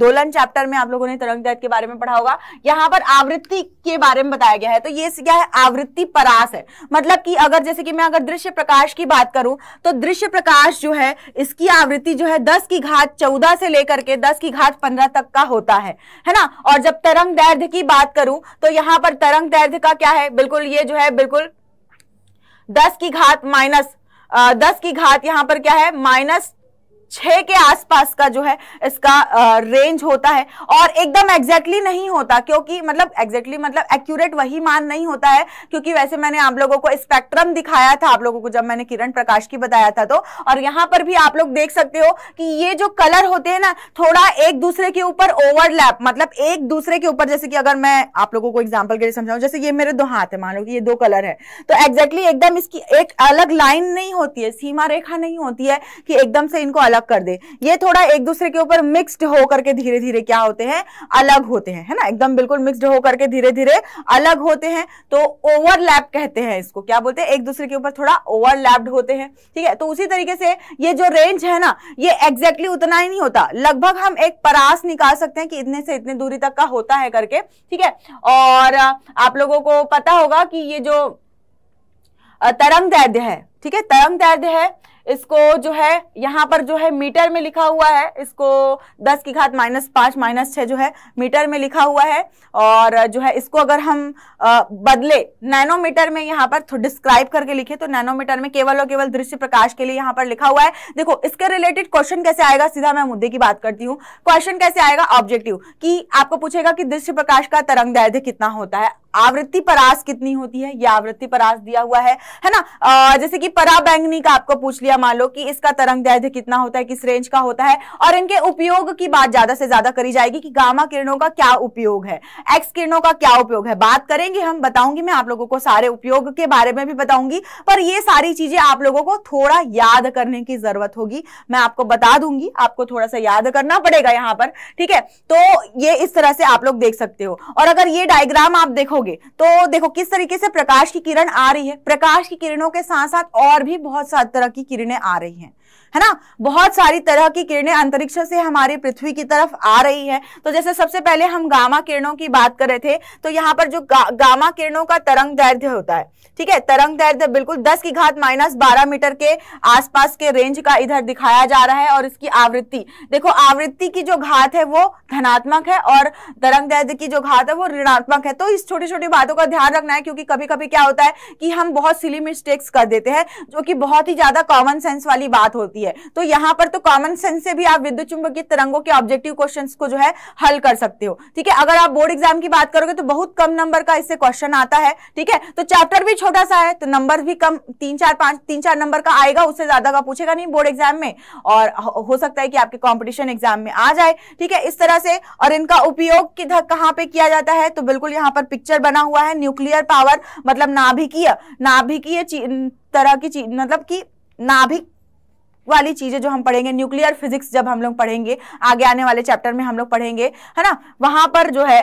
दोलन चैप्टर में आप लोगों ने तरंग दैर्ध्य के बारे में पढ़ा होगा यहाँ पर आवृत्ति के बारे में बताया गया है तो ये क्या है आवृत्ति परास है मतलब कि अगर जैसे कि मैं अगर दृश्य प्रकाश की बात करूं तो दृश्य प्रकाश जो है इसकी आवृत्ति जो है दस की घात चौदह से लेकर के दस की घात पंद्रह तक का होता है है ना और जब तरंग दैर्ध्य की बात करूं तो यहाँ पर तरंग दैर्ध्य का क्या है बिल्कुल ये जो है बिल्कुल दस की घात माइनस दस की घात यहां पर क्या है माइनस छः के आसपास का जो है इसका रेंज होता है और एकदम एग्जैक्टली नहीं होता क्योंकि मतलब एग्जैक्टली मतलब एक्यूरेट वही मान नहीं होता है क्योंकि वैसे मैंने आप लोगों को स्पेक्ट्रम दिखाया था आप लोगों को जब मैंने किरण प्रकाश की बताया था तो और यहाँ पर भी आप लोग देख सकते हो कि ये जो कलर होते हैं ना थोड़ा एक दूसरे के ऊपर ओवरलैप मतलब एक दूसरे के ऊपर जैसे कि अगर मैं आप लोगों को एग्जाम्पल के लिए समझाऊं जैसे ये मेरे दो हाथ है मान लो कि ये दो कलर है तो एग्जैक्टली exactly एकदम इसकी एक अलग लाइन नहीं होती है सीमा रेखा नहीं होती है कि एकदम से इनको अलग अलग कर दे ये थोड़ा एक दूसरे के ऊपर मिक्सड होकर के धीरे धीरे क्या होते हैं अलग होते हैं है ना एकदम बिल्कुल मिक्सड होकर के धीरे धीरे अलग होते हैं तो ओवरलैप कहते हैं इसको क्या बोलते हैं एक दूसरे के ऊपर थोड़ा ओवरलैप्ड होते हैं ठीक है तो उसी तरीके से ये जो रेंज है ना ये एग्जैक्टली exactly उतना ही नहीं होता लगभग हम एक परास निकाल सकते हैं कि इतने से इतने दूरी तक का होता है करके ठीक है और आप लोगों को पता होगा कि ये जो तरंग दैर्ध्य है ठीक है तरंग दैर्ध्य है इसको जो है यहाँ पर जो है मीटर में लिखा हुआ है इसको दस की घात माइनस पाँच माइनस छः जो है मीटर में लिखा हुआ है और जो है इसको अगर हम आ, बदले नैनोमीटर में यहाँ पर डिस्क्राइब करके लिखे तो नैनोमीटर में केवल और केवल दृश्य प्रकाश के लिए यहाँ पर लिखा हुआ है देखो इसके रिलेटेड क्वेश्चन कैसे आएगा सीधा मैं मुद्दे की बात करती हूँ क्वेश्चन कैसे आएगा ऑब्जेक्टिव कि आपको पूछेगा कि दृश्य प्रकाश का तरंग दैर्ध्य कितना होता है आवृत्ति परास कितनी होती है या आवृत्ति परास दिया हुआ है है ना जैसे कि पराबैंगनी का आपको पूछ लिया या मान लो कि इसका तरंग दैर्ध्य कितना होता है किस रेंज का होता है और इनके उपयोग की बात ज्यादा से ज्यादा करी जाएगी कि गामा किरणों का क्या उपयोग है एक्स किरणों का क्या उपयोग है बात करेंगे हम बताऊंगी मैं आप लोगों को सारे उपयोग के बारे में भी बताऊंगी पर ये सारी चीजें आप लोगों को थोड़ा याद करने की जरूरत होगी मैं आपको बता दूंगी आपको थोड़ा सा याद करना पड़ेगा यहाँ पर ठीक है तो ये इस तरह से आप लोग देख सकते हो और अगर ये डायग्राम आप देखोगे तो देखो किस तरीके से प्रकाश की किरण आ रही है प्रकाश की किरणों के साथ साथ और भी बहुत सारी तरह की किरण तस्वीरें आ रही हैं है ना बहुत सारी तरह की किरणें अंतरिक्ष से हमारी पृथ्वी की तरफ आ रही है तो जैसे सबसे पहले हम गामा किरणों की बात कर रहे थे तो यहाँ पर जो गा, गामा किरणों का तरंग दैर्ध्य होता है ठीक है तरंग दैर्ध्य बिल्कुल 10 की घात माइनस बारह मीटर के आसपास के रेंज का इधर दिखाया जा रहा है और इसकी आवृत्ति देखो आवृत्ति की जो घात है वो धनात्मक है और तरंग दैर्ध्य की जो घात है वो ऋणात्मक है तो इस छोटी छोटी बातों का ध्यान रखना है क्योंकि कभी कभी क्या होता है कि हम बहुत सिली मिस्टेक्स कर देते हैं जो कि बहुत ही ज्यादा कॉमन सेंस वाली बात हो होती है तो यहां पर तो कॉमन सेंस से भी आप विद्युत चुंबकीय तरंगों के ऑब्जेक्टिव क्वेश्चन को जो है हल कर सकते हो ठीक है अगर आप बोर्ड एग्जाम की बात करोगे तो बहुत कम नंबर का इससे क्वेश्चन आता है ठीक है तो चैप्टर भी छोटा सा है तो नंबर भी कम तीन चार पांच तीन चार नंबर का आएगा उससे ज्यादा का पूछेगा नहीं बोर्ड एग्जाम में और हो सकता है कि आपके कॉम्पिटिशन एग्जाम में आ जाए ठीक है इस तरह से और इनका उपयोग कहां पर किया जाता है तो बिल्कुल यहां पर पिक्चर बना हुआ है न्यूक्लियर पावर मतलब नाभिकीय नाभिकीय तरह की मतलब कि नाभिक वाली चीज़ें जो हम पढ़ेंगे न्यूक्लियर फिजिक्स जब हम लोग पढ़ेंगे आगे आने वाले चैप्टर में हम लोग पढ़ेंगे है ना वहां पर जो है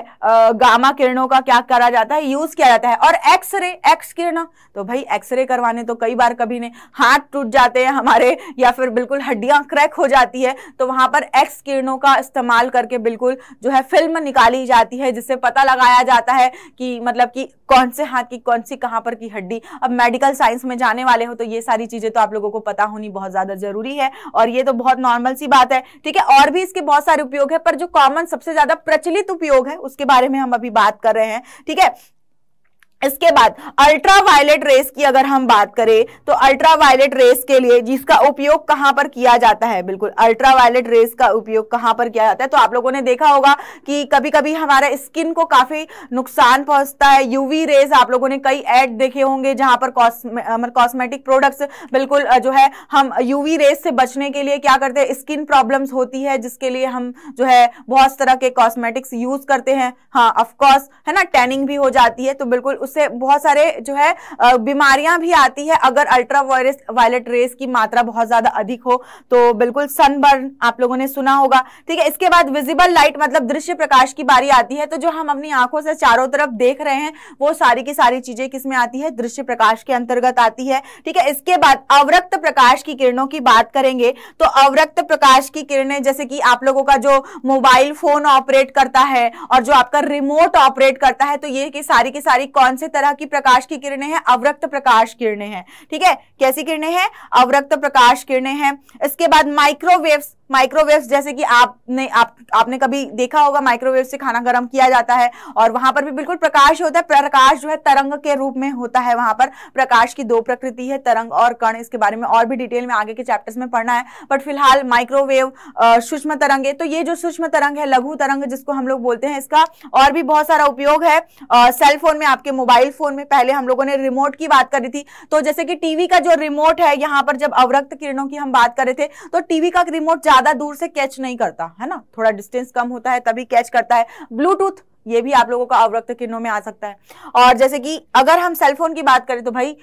गामा किरणों का क्या करा जाता है यूज़ किया जाता है और एक्सरे एक्स किरण तो भाई एक्सरे करवाने तो कई बार कभी ने हाथ टूट जाते हैं हमारे या फिर बिल्कुल हड्डियां क्रैक हो जाती है तो वहां पर एक्स किरणों का इस्तेमाल करके बिल्कुल जो है फिल्म निकाली जाती है जिससे पता लगाया जाता है कि मतलब कि कौन से हाथ की कौन सी कहाँ पर की हड्डी अब मेडिकल साइंस में जाने वाले हो तो ये सारी चीज़ें तो आप लोगों को पता होनी बहुत ज़्यादा जरूरी है और ये तो बहुत नॉर्मल सी बात है ठीक है और भी इसके बहुत सारे उपयोग है पर जो कॉमन सबसे ज्यादा प्रचलित उपयोग है उसके बारे में हम अभी बात कर रहे हैं ठीक है इसके बाद अल्ट्रावायलेट रेस की अगर हम बात करें तो अल्ट्रावायलेट रेस के लिए जिसका उपयोग कहां पर किया जाता है बिल्कुल अल्ट्रावायलेट रेस का उपयोग कहां पर किया जाता है तो आप लोगों ने देखा होगा कि कभी कभी हमारे स्किन को काफी नुकसान पहुंचता है यूवी रेस आप लोगों ने कई एड देखे होंगे जहां पर कॉस्मेटिक मतलब प्रोडक्ट्स बिल्कुल जो है हम यूवी रेस से बचने के लिए क्या करते हैं स्किन प्रॉब्लम्स होती है जिसके लिए हम जो है बहुत तरह के कॉस्मेटिक्स यूज करते हैं हाँ ऑफकोर्स है ना टैनिंग भी हो जाती है तो बिल्कुल उससे बहुत सारे जो है बीमारियां भी आती है अगर अल्ट्रा वायरस वायलेट रेस की मात्रा बहुत ज्यादा अधिक हो तो बिल्कुल सनबर्न आप लोगों ने सुना होगा ठीक है इसके बाद विजिबल लाइट मतलब दृश्य प्रकाश की बारी आती है तो जो हम अपनी आंखों से चारों तरफ देख रहे हैं वो सारी की सारी चीजें किसमें आती है दृश्य प्रकाश के अंतर्गत आती है ठीक है इसके बाद अवरक्त प्रकाश की किरणों की बात करेंगे तो अवरक्त प्रकाश की किरणें जैसे कि आप लोगों का जो मोबाइल फोन ऑपरेट करता है और जो आपका रिमोट ऑपरेट करता है तो ये कि सारी की सारी कौन से तरह की प्रकाश की किरणें हैं अवरक्त प्रकाश किरणें हैं ठीक है कैसी किरणें हैं अवरक्त प्रकाश किरणें हैं इसके बाद माइक्रोवेव्स माइक्रोवेव जैसे कि आपने आप आपने कभी देखा होगा माइक्रोवेव से खाना गर्म किया जाता है और वहां पर भी बिल्कुल प्रकाश होता है प्रकाश जो है तरंग के रूप में होता है वहां पर प्रकाश की दो प्रकृति है तरंग और कण इसके बारे में और भी डिटेल में आगे के चैप्टर्स में पढ़ना है बट फिलहाल माइक्रोवेव सूक्ष्म तरंग है तो ये जो सूक्ष्म तरंग है लघु तरंग जिसको हम लोग बोलते हैं इसका और भी बहुत सारा उपयोग है सेल फोन में आपके मोबाइल फोन में पहले हम लोगों ने रिमोट की बात करी थी तो जैसे कि टीवी का जो रिमोट है यहाँ पर जब अवरक्त किरणों की हम बात कर रहे थे तो टीवी का रिमोट ज्यादा दूर से कैच नहीं करता है ना थोड़ा डिस्टेंस कम होता है तभी कैच करता है ब्लूटूथ ये भी आप लोगों का अवरक्त किरणों में आ सकता है और जैसे कि अगर हम सेलफोन की बात करें तो भाई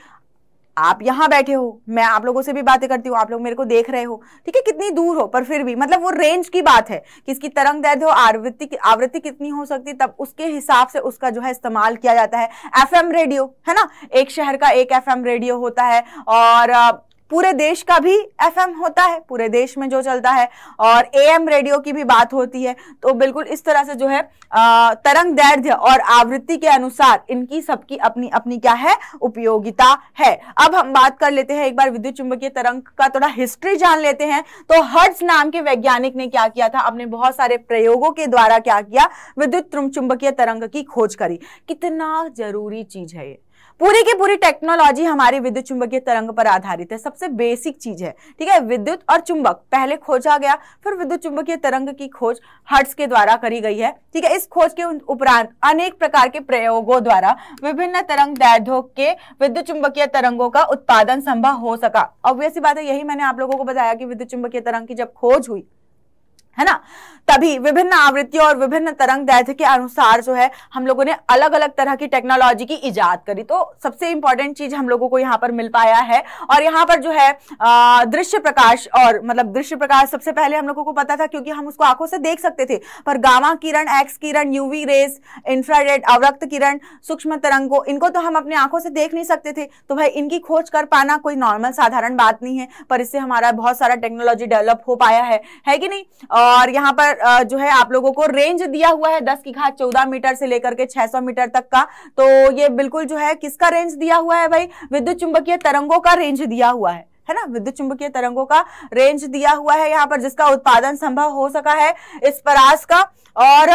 आप यहां बैठे हो मैं आप लोगों से भी बातें करती हूँ आप लोग मेरे को देख रहे हो ठीक है कितनी दूर हो पर फिर भी मतलब वो रेंज की बात है कि इसकी तरंग दैर्ध्य हो आवृत्ति आवृत्ति कितनी हो सकती तब उसके हिसाब से उसका जो है इस्तेमाल किया जाता है एफएम रेडियो है ना एक शहर का एक एफएम रेडियो होता है और पूरे देश का भी एफएम होता है पूरे देश में जो चलता है और एएम रेडियो की भी बात होती है तो बिल्कुल इस तरह से जो है तरंग दैर्घ्य और आवृत्ति के अनुसार इनकी सबकी अपनी अपनी क्या है उपयोगिता है अब हम बात कर लेते हैं एक बार विद्युत चुंबकीय तरंग का थोड़ा हिस्ट्री जान लेते हैं तो हर्ट्स नाम के वैज्ञानिक ने क्या किया था अपने बहुत सारे प्रयोगों के द्वारा क्या किया विद्युत चुंबकीय तरंग की खोज करी कितना जरूरी चीज है ये पूरी की पूरी टेक्नोलॉजी हमारी विद्युत चुंबकीय तरंग पर आधारित है सबसे बेसिक चीज है ठीक है विद्युत और चुंबक पहले खोजा गया फिर विद्युत चुंबकीय तरंग की खोज हर्ट्स के द्वारा करी गई है ठीक है इस खोज के उपरांत अनेक प्रकार के प्रयोगों द्वारा विभिन्न तरंग दैर्घ्यों के विद्युत चुंबकीय तरंगों का उत्पादन संभव हो सका ऑब्वियस बात है यही मैंने आप लोगों को बताया कि विद्युत चुंबकीय तरंग की जब खोज हुई है ना तभी विभिन्न आवृत्तियों और विभिन्न तरंग दैर्ध्य के अनुसार जो है हम लोगों ने अलग अलग तरह की टेक्नोलॉजी की इजाद करी तो सबसे इंपॉर्टेंट चीज हम लोगों को यहाँ पर मिल पाया है और यहाँ पर जो है दृश्य प्रकाश और मतलब दृश्य प्रकाश सबसे पहले हम लोगों को पता था क्योंकि हम उसको आंखों से देख सकते थे पर गामा किरण एक्स किरण यूवी रेस इंफ्रारेड अवरक्त किरण सूक्ष्म को इनको तो हम अपने आंखों से देख नहीं सकते थे तो भाई इनकी खोज कर पाना कोई नॉर्मल साधारण बात नहीं है पर इससे हमारा बहुत सारा टेक्नोलॉजी डेवलप हो पाया है है कि नहीं और यहाँ पर जो है आप लोगों को रेंज दिया हुआ है दस की घात चौदह मीटर से लेकर के 600 मीटर तक का तो ये बिल्कुल जो है किसका रेंज दिया हुआ है भाई विद्युत चुंबकीय तरंगों का रेंज दिया हुआ है है ना विद्युत चुंबकीय तरंगों का रेंज दिया हुआ है यहाँ पर जिसका उत्पादन संभव हो सका है इस परास का और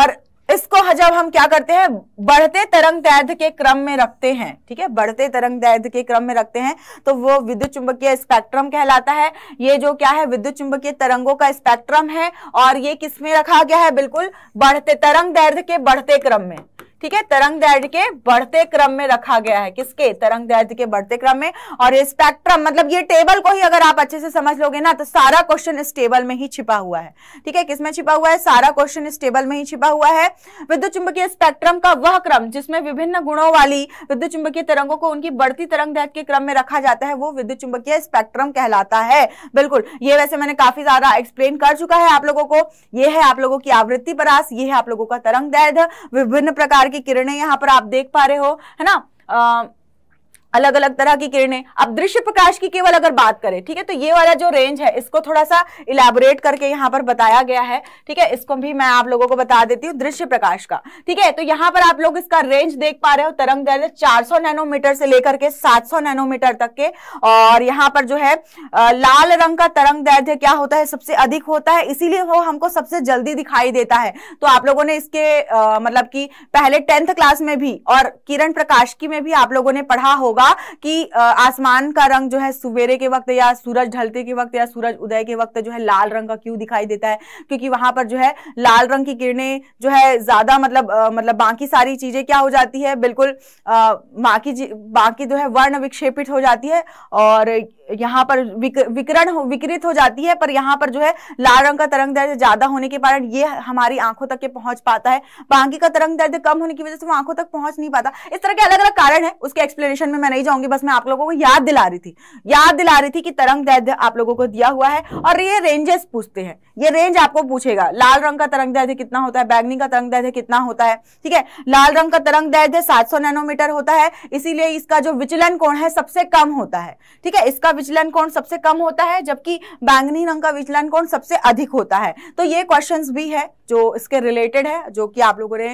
और इसको जब हम क्या करते हैं बढ़ते तरंग दैर्ध्य के क्रम में रखते हैं ठीक है बढ़ते तरंग दैर्ध्य के क्रम में रखते हैं तो वो विद्युत चुंबकीय स्पेक्ट्रम कहलाता है ये जो क्या है विद्युत चुंबकीय तरंगों का स्पेक्ट्रम है और ये किसमें रखा गया है बिल्कुल बढ़ते तरंग दैर्ध्य के बढ़ते क्रम में ठीक है तरंग दैर्ध्य के बढ़ते क्रम में रखा गया है किसके तरंग दैर्ध्य के बढ़ते क्रम में और ये स्पेक्ट्रम मतलब ये टेबल को ही अगर आप अच्छे से समझ लोगे ना तो सारा क्वेश्चन इस टेबल में ही छिपा हुआ है ठीक है किसमें छिपा हुआ है सारा क्वेश्चन इस टेबल में ही छिपा हुआ है विद्युत चुंबकीय स्पेक्ट्रम का वह क्रम जिसमें विभिन्न गुणों वाली विद्युत चुंबकीय तरंगों को उनकी बढ़ती तरंग दैर्ध्य के क्रम में रखा जाता है वो विद्युत चुंबकीय स्पेक्ट्रम कहलाता है बिल्कुल ये वैसे मैंने काफी ज्यादा एक्सप्लेन कर चुका है आप लोगों को ये है आप लोगों की आवृत्ति परास ये है आप लोगों का तरंग दैर्ध्य विभिन्न प्रकार की किरणें यहाँ पर आप देख पा रहे हो है ना अलग अलग तरह की किरणें अब दृश्य प्रकाश की केवल अगर बात करें ठीक है तो ये वाला जो रेंज है इसको थोड़ा सा इलेबोरेट करके यहाँ पर बताया गया है ठीक है इसको भी मैं आप लोगों को बता देती हूँ दृश्य प्रकाश का ठीक है तो यहाँ पर आप लोग इसका रेंज देख पा रहे हो तरंग दैर्य चार नैनोमीटर से लेकर के सात नैनोमीटर तक के और यहाँ पर जो है लाल रंग का तरंग दैर्य क्या होता है सबसे अधिक होता है इसीलिए वो हमको सबसे जल्दी दिखाई देता है तो आप लोगों ने इसके मतलब की पहले टेंथ क्लास में भी और किरण प्रकाश की में भी आप लोगों ने पढ़ा होगा होगा कि आसमान का रंग जो है सवेरे के वक्त या सूरज ढलते के वक्त या सूरज उदय के वक्त जो है लाल रंग का क्यों दिखाई देता है क्योंकि वहां पर जो है लाल रंग की किरणें जो है ज्यादा मतलब मतलब बाकी सारी चीजें क्या हो जाती है बिल्कुल बाकी बाकी जो है वर्ण विक्षेपित हो जाती है और यहाँ पर विक, विकरण हो विकृत हो जाती है पर यहाँ पर जो है लाल रंग का तरंग दर्द ज्यादा होने के कारण ये हमारी आंखों तक के पहुंच पाता है बाकी का तरंग दर्द कम होने की वजह से वो आंखों तक पहुंच नहीं पाता इस तरह के अलग अलग कारण है उसके एक्सप्लेनेशन में मैं नहीं जाऊंगी बस मैं आप लोगों को याद दिला रही थी याद दिला रही थी कि तरंग दर्द आप लोगों को दिया हुआ है और ये रेंजेस पूछते हैं ये रेंज आपको पूछेगा लाल रंग का तरंग दर्द कितना होता है बैगनी का तरंग दर्द कितना होता है ठीक है लाल रंग का तरंग दर्द सात नैनोमीटर होता है इसीलिए इसका जो विचलन कोण है सबसे कम होता है ठीक है इसका का विचलन कोण सबसे कम होता है जबकि बैंगनी रंग का विचलन कोण सबसे अधिक होता है तो ये क्वेश्चंस भी है जो इसके रिलेटेड है जो कि आप लोगों ने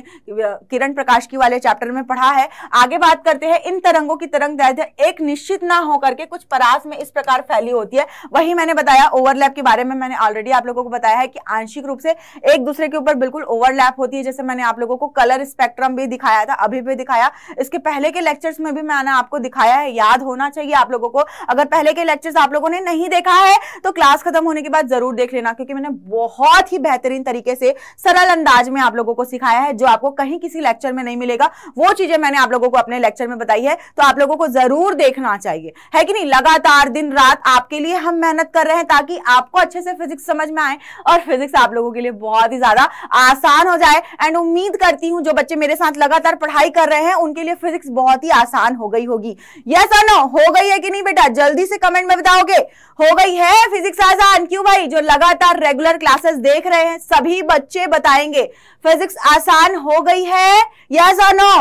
किरण प्रकाश की वाले चैप्टर में पढ़ा है आगे बात करते हैं इन तरंगों की तरंग दैर्ध्य एक निश्चित ना होकर के कुछ परास में इस प्रकार फैली होती है वही मैंने बताया ओवरलैप के बारे में मैंने ऑलरेडी आप लोगों को बताया है कि आंशिक रूप से एक दूसरे के ऊपर बिल्कुल ओवरलैप होती है जैसे मैंने आप लोगों को कलर स्पेक्ट्रम भी दिखाया था अभी भी दिखाया इसके पहले के लेक्चर्स में भी मैंने आपको दिखाया है याद होना चाहिए आप लोगों को अगर पहले पहले के लेक्चर्स आप लोगों ने नहीं देखा है तो क्लास खत्म होने के बाद जरूर देख लेना क्योंकि मैंने बहुत ही बेहतरीन तरीके से सरल अंदाज में आप लोगों को सिखाया है जो आपको कहीं किसी लेक्चर में नहीं मिलेगा वो चीजें मैंने आप लोगों को अपने लेक्चर में बताई है तो आप लोगों को जरूर देखना चाहिए है कि नहीं लगातार दिन रात आपके लिए हम मेहनत कर रहे हैं ताकि आपको अच्छे से फिजिक्स समझ में आए और फिजिक्स आप लोगों के लिए बहुत ही ज्यादा आसान हो जाए एंड उम्मीद करती हूँ जो बच्चे मेरे साथ लगातार पढ़ाई कर रहे हैं उनके लिए फिजिक्स बहुत ही आसान हो गई होगी यस और नो हो गई है कि नहीं बेटा जल्दी से कमेंट में बताओगे हो गई है फिजिक्स आसान क्यों भाई जो लगातार रेगुलर क्लासेस देख रहे हैं सभी बच्चे बताएंगे फिजिक्स आसान हो गई है यस और नो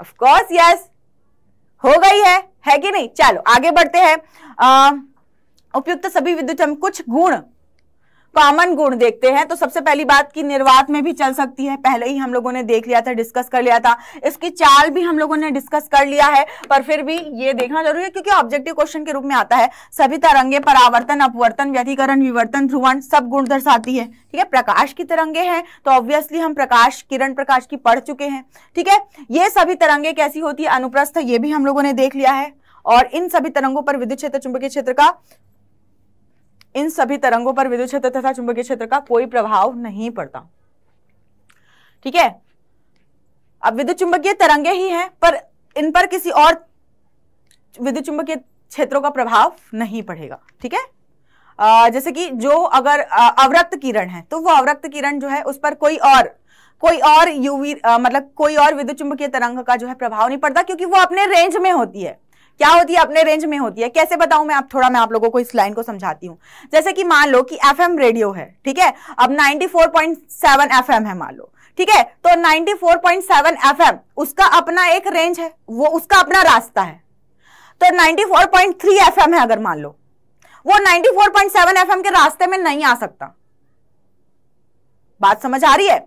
ऑफकोर्स यस हो गई है है कि नहीं चलो आगे बढ़ते हैं उपयुक्त सभी विद्युत कुछ गुण कॉमन गुण देखते हैं तो सबसे पहली बात की निर्वात में भी चल सकती है पहले ही हम लोगों ने देख लिया था डिस्कस कर लिया था इसकी चाल भी हम लोगों ने डिस्कस कर लिया है पर फिर भी ये देखना जरूरी है क्योंकि ऑब्जेक्टिव क्वेश्चन के रूप में आता है सभी तरंगे परावर्तन अपवर्तन व्यधिकरण विवर्तन ध्रुवन सब गुण दर्शाती है ठीक है प्रकाश की तरंगे हैं तो ऑब्वियसली हम प्रकाश किरण प्रकाश की पढ़ चुके हैं ठीक है ये सभी तरंगे कैसी होती है अनुप्रस्थ ये भी हम लोगों ने देख लिया है और इन सभी तरंगों पर विद्युत क्षेत्र चुंबकीय क्षेत्र का इन सभी तरंगों पर विद्युत क्षेत्र तथा चुंबकीय क्षेत्र का कोई प्रभाव नहीं पड़ता ठीक है अब विद्युत चुंबकीय तरंगे ही हैं पर इन पर किसी और विद्युत चुंबकीय क्षेत्रों का प्रभाव नहीं पड़ेगा ठीक है जैसे कि जो अगर अवरक्त किरण है तो वो अवरक्त किरण जो है उस पर कोई और कोई और यूवी मतलब कोई और विद्युत चुंबकीय तरंग का जो है प्रभाव नहीं पड़ता क्योंकि वो अपने रेंज में होती है क्या होती है अपने रेंज में होती है कैसे बताऊं मैं आप थोड़ा मैं आप लोगों को इस लाइन को समझाती हूँ जैसे कि मान लो कि एफ रेडियो है ठीक है अब नाइनटी फोर है मान लो ठीक है तो 94.7 फोर उसका अपना एक रेंज है वो उसका अपना रास्ता है तो 94.3 एफएम है अगर मान लो वो 94.7 एफएम के रास्ते में नहीं आ सकता बात समझ आ रही है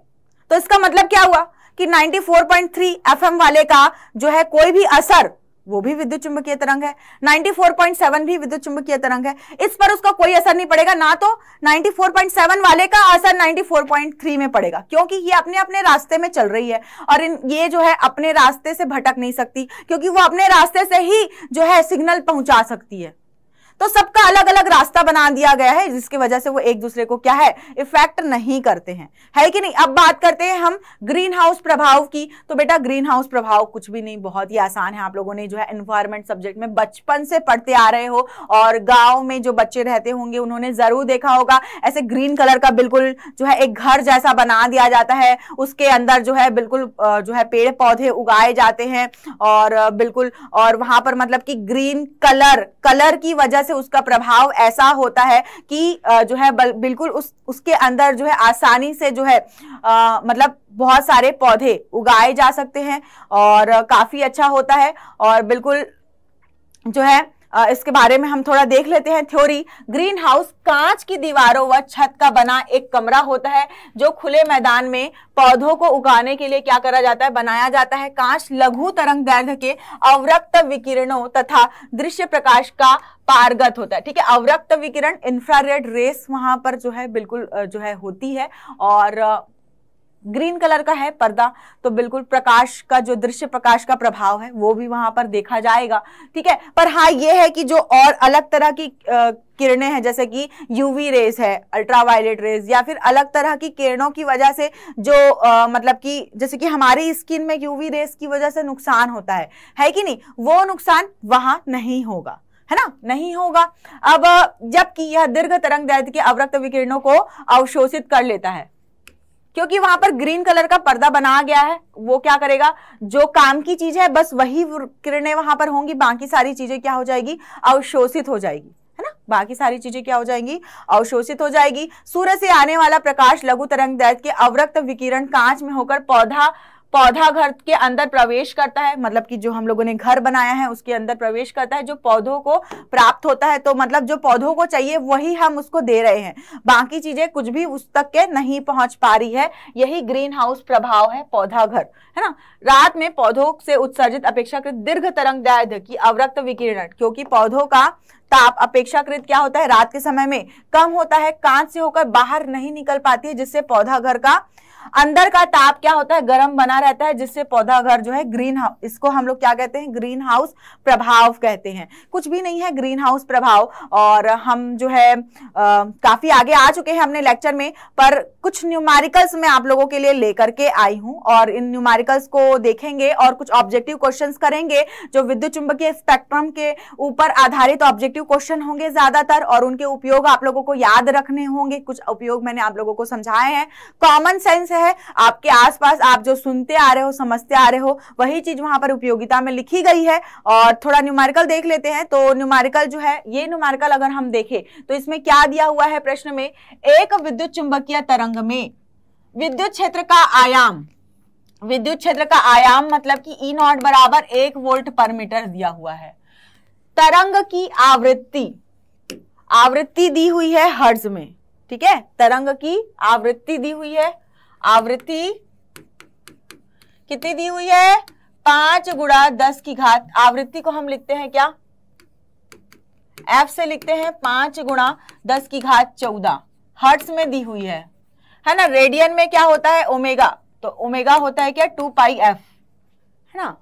तो इसका मतलब क्या हुआ कि 94.3 एफएम वाले का जो है कोई भी असर वो भी विद्युत चुंबकीय तरंग है 94.7 भी विद्युत चुंबकीय तरंग है इस पर उसका कोई असर नहीं पड़ेगा ना तो 94.7 वाले का असर 94.3 में पड़ेगा क्योंकि ये अपने अपने रास्ते में चल रही है और इन ये जो है अपने रास्ते से भटक नहीं सकती क्योंकि वो अपने रास्ते से ही जो है सिग्नल पहुंचा सकती है तो सबका अलग अलग रास्ता बना दिया गया है जिसकी वजह से वो एक दूसरे को क्या है इफेक्ट नहीं करते हैं है कि नहीं अब बात करते हैं हम ग्रीन हाउस प्रभाव की तो बेटा ग्रीन हाउस प्रभाव कुछ भी नहीं बहुत ही आसान है आप लोगों ने जो है एनवायरमेंट सब्जेक्ट में बचपन से पढ़ते आ रहे हो और गाँव में जो बच्चे रहते होंगे उन्होंने जरूर देखा होगा ऐसे ग्रीन कलर का बिल्कुल जो है एक घर जैसा बना दिया जाता है उसके अंदर जो है बिल्कुल जो है पेड़ पौधे उगाए जाते हैं और बिल्कुल और वहां पर मतलब कि ग्रीन कलर कलर की वजह से उसका प्रभाव ऐसा होता है कि जो है बिल्कुल उस उसके अंदर जो है आसानी से जो है आ, मतलब बहुत सारे पौधे उगाए जा सकते हैं और काफ़ी अच्छा होता है और बिल्कुल जो है इसके बारे में हम थोड़ा देख लेते हैं थ्योरी ग्रीन हाउस कांच की दीवारों व छत का बना एक कमरा होता है जो खुले मैदान में पौधों को उगाने के लिए क्या करा जाता है बनाया जाता है कांच लघु तरंग दैर्घ्य के अवरक्त विकिरणों तथा दृश्य प्रकाश का पारगत होता है ठीक है अवरक्त विकिरण इंफ्रारेड रेस वहां पर जो है बिल्कुल जो है होती है और ग्रीन कलर का है पर्दा तो बिल्कुल प्रकाश का जो दृश्य प्रकाश का प्रभाव है वो भी वहां पर देखा जाएगा ठीक है पर हाँ ये है कि जो और अलग तरह की किरणें हैं जैसे कि यूवी रेज है अल्ट्रावायलेट रेज या फिर अलग तरह की किरणों की वजह से जो आ, मतलब कि जैसे कि हमारी स्किन में यूवी रेज की वजह से नुकसान होता है है कि नहीं वो नुकसान वहां नहीं होगा है ना नहीं होगा अब जबकि यह दीर्घ तरंग दैर्ध्य के अवरक्त विकिरणों को अवशोषित कर लेता है क्योंकि वहां पर ग्रीन कलर का पर्दा बनाया गया है वो क्या करेगा जो काम की चीज है बस वही किरणें वहां पर होंगी बाकी सारी चीजें क्या हो जाएगी अवशोषित हो जाएगी है ना बाकी सारी चीजें क्या हो जाएंगी अवशोषित हो जाएगी सूर्य से आने वाला प्रकाश लघु तरंग दैत के अवरक्त विकिरण कांच में होकर पौधा पौधा घर के अंदर प्रवेश करता है मतलब कि जो हम लोगों ने घर बनाया है उसके अंदर प्रवेश करता है जो पौधों को प्राप्त होता है तो मतलब जो पौधों को चाहिए वही हम उसको दे रहे हैं बाकी चीजें कुछ भी उस तक के नहीं पहुंच पा रही है यही ग्रीन हाउस प्रभाव है पौधा घर है ना रात में पौधों से उत्सर्जित अपेक्षाकृत दीर्घ तरंग दैध की अवरक्त विकिरण क्योंकि पौधों का ताप अपेक्षाकृत क्या होता है रात के समय में कम होता है कांच से होकर बाहर नहीं निकल पाती है जिससे पौधा घर का अंदर का ताप क्या होता है गर्म बना रहता है जिससे पौधा घर जो है ग्रीन हाउस इसको हम लोग क्या कहते हैं ग्रीन हाउस प्रभाव कहते हैं कुछ भी नहीं है ग्रीन हाउस प्रभाव और हम जो है आ, काफी आगे आ चुके हैं हमने लेक्चर में पर कुछ न्यूमारिकल्स मैं आप लोगों के लिए लेकर के आई हूं और इन न्यूमारिकल्स को देखेंगे और कुछ ऑब्जेक्टिव क्वेश्चन करेंगे जो विद्युत चुंबकीय स्पेक्ट्रम के ऊपर आधारित ऑब्जेक्टिव क्वेश्चन होंगे ज्यादातर और उनके उपयोग आप लोगों को याद रखने होंगे कुछ उपयोग मैंने आप लोगों को समझाए हैं कॉमन सेंस सेंटेंस है आपके आसपास आप जो सुनते आ रहे हो समझते आ रहे हो वही चीज वहां पर उपयोगिता में लिखी गई है और थोड़ा न्यूमारिकल देख लेते हैं तो न्यूमारिकल जो है ये न्यूमारिकल अगर हम देखें तो इसमें क्या दिया हुआ है प्रश्न में एक विद्युत चुंबकीय तरंग में विद्युत क्षेत्र का आयाम विद्युत क्षेत्र का आयाम मतलब कि ई e नॉट बराबर एक वोल्ट पर मीटर दिया हुआ है तरंग की आवृत्ति आवृत्ति दी हुई है हर्ज में ठीक है तरंग की आवृत्ति दी हुई है आवृत्ति कितनी दी हुई है पांच गुड़ा दस की घात आवृत्ति को हम लिखते हैं क्या एफ से लिखते हैं पांच गुणा दस की घात चौदह हर्ट्स में दी हुई है है ना रेडियन में क्या होता है ओमेगा तो ओमेगा होता है क्या टू पाई एफ है ना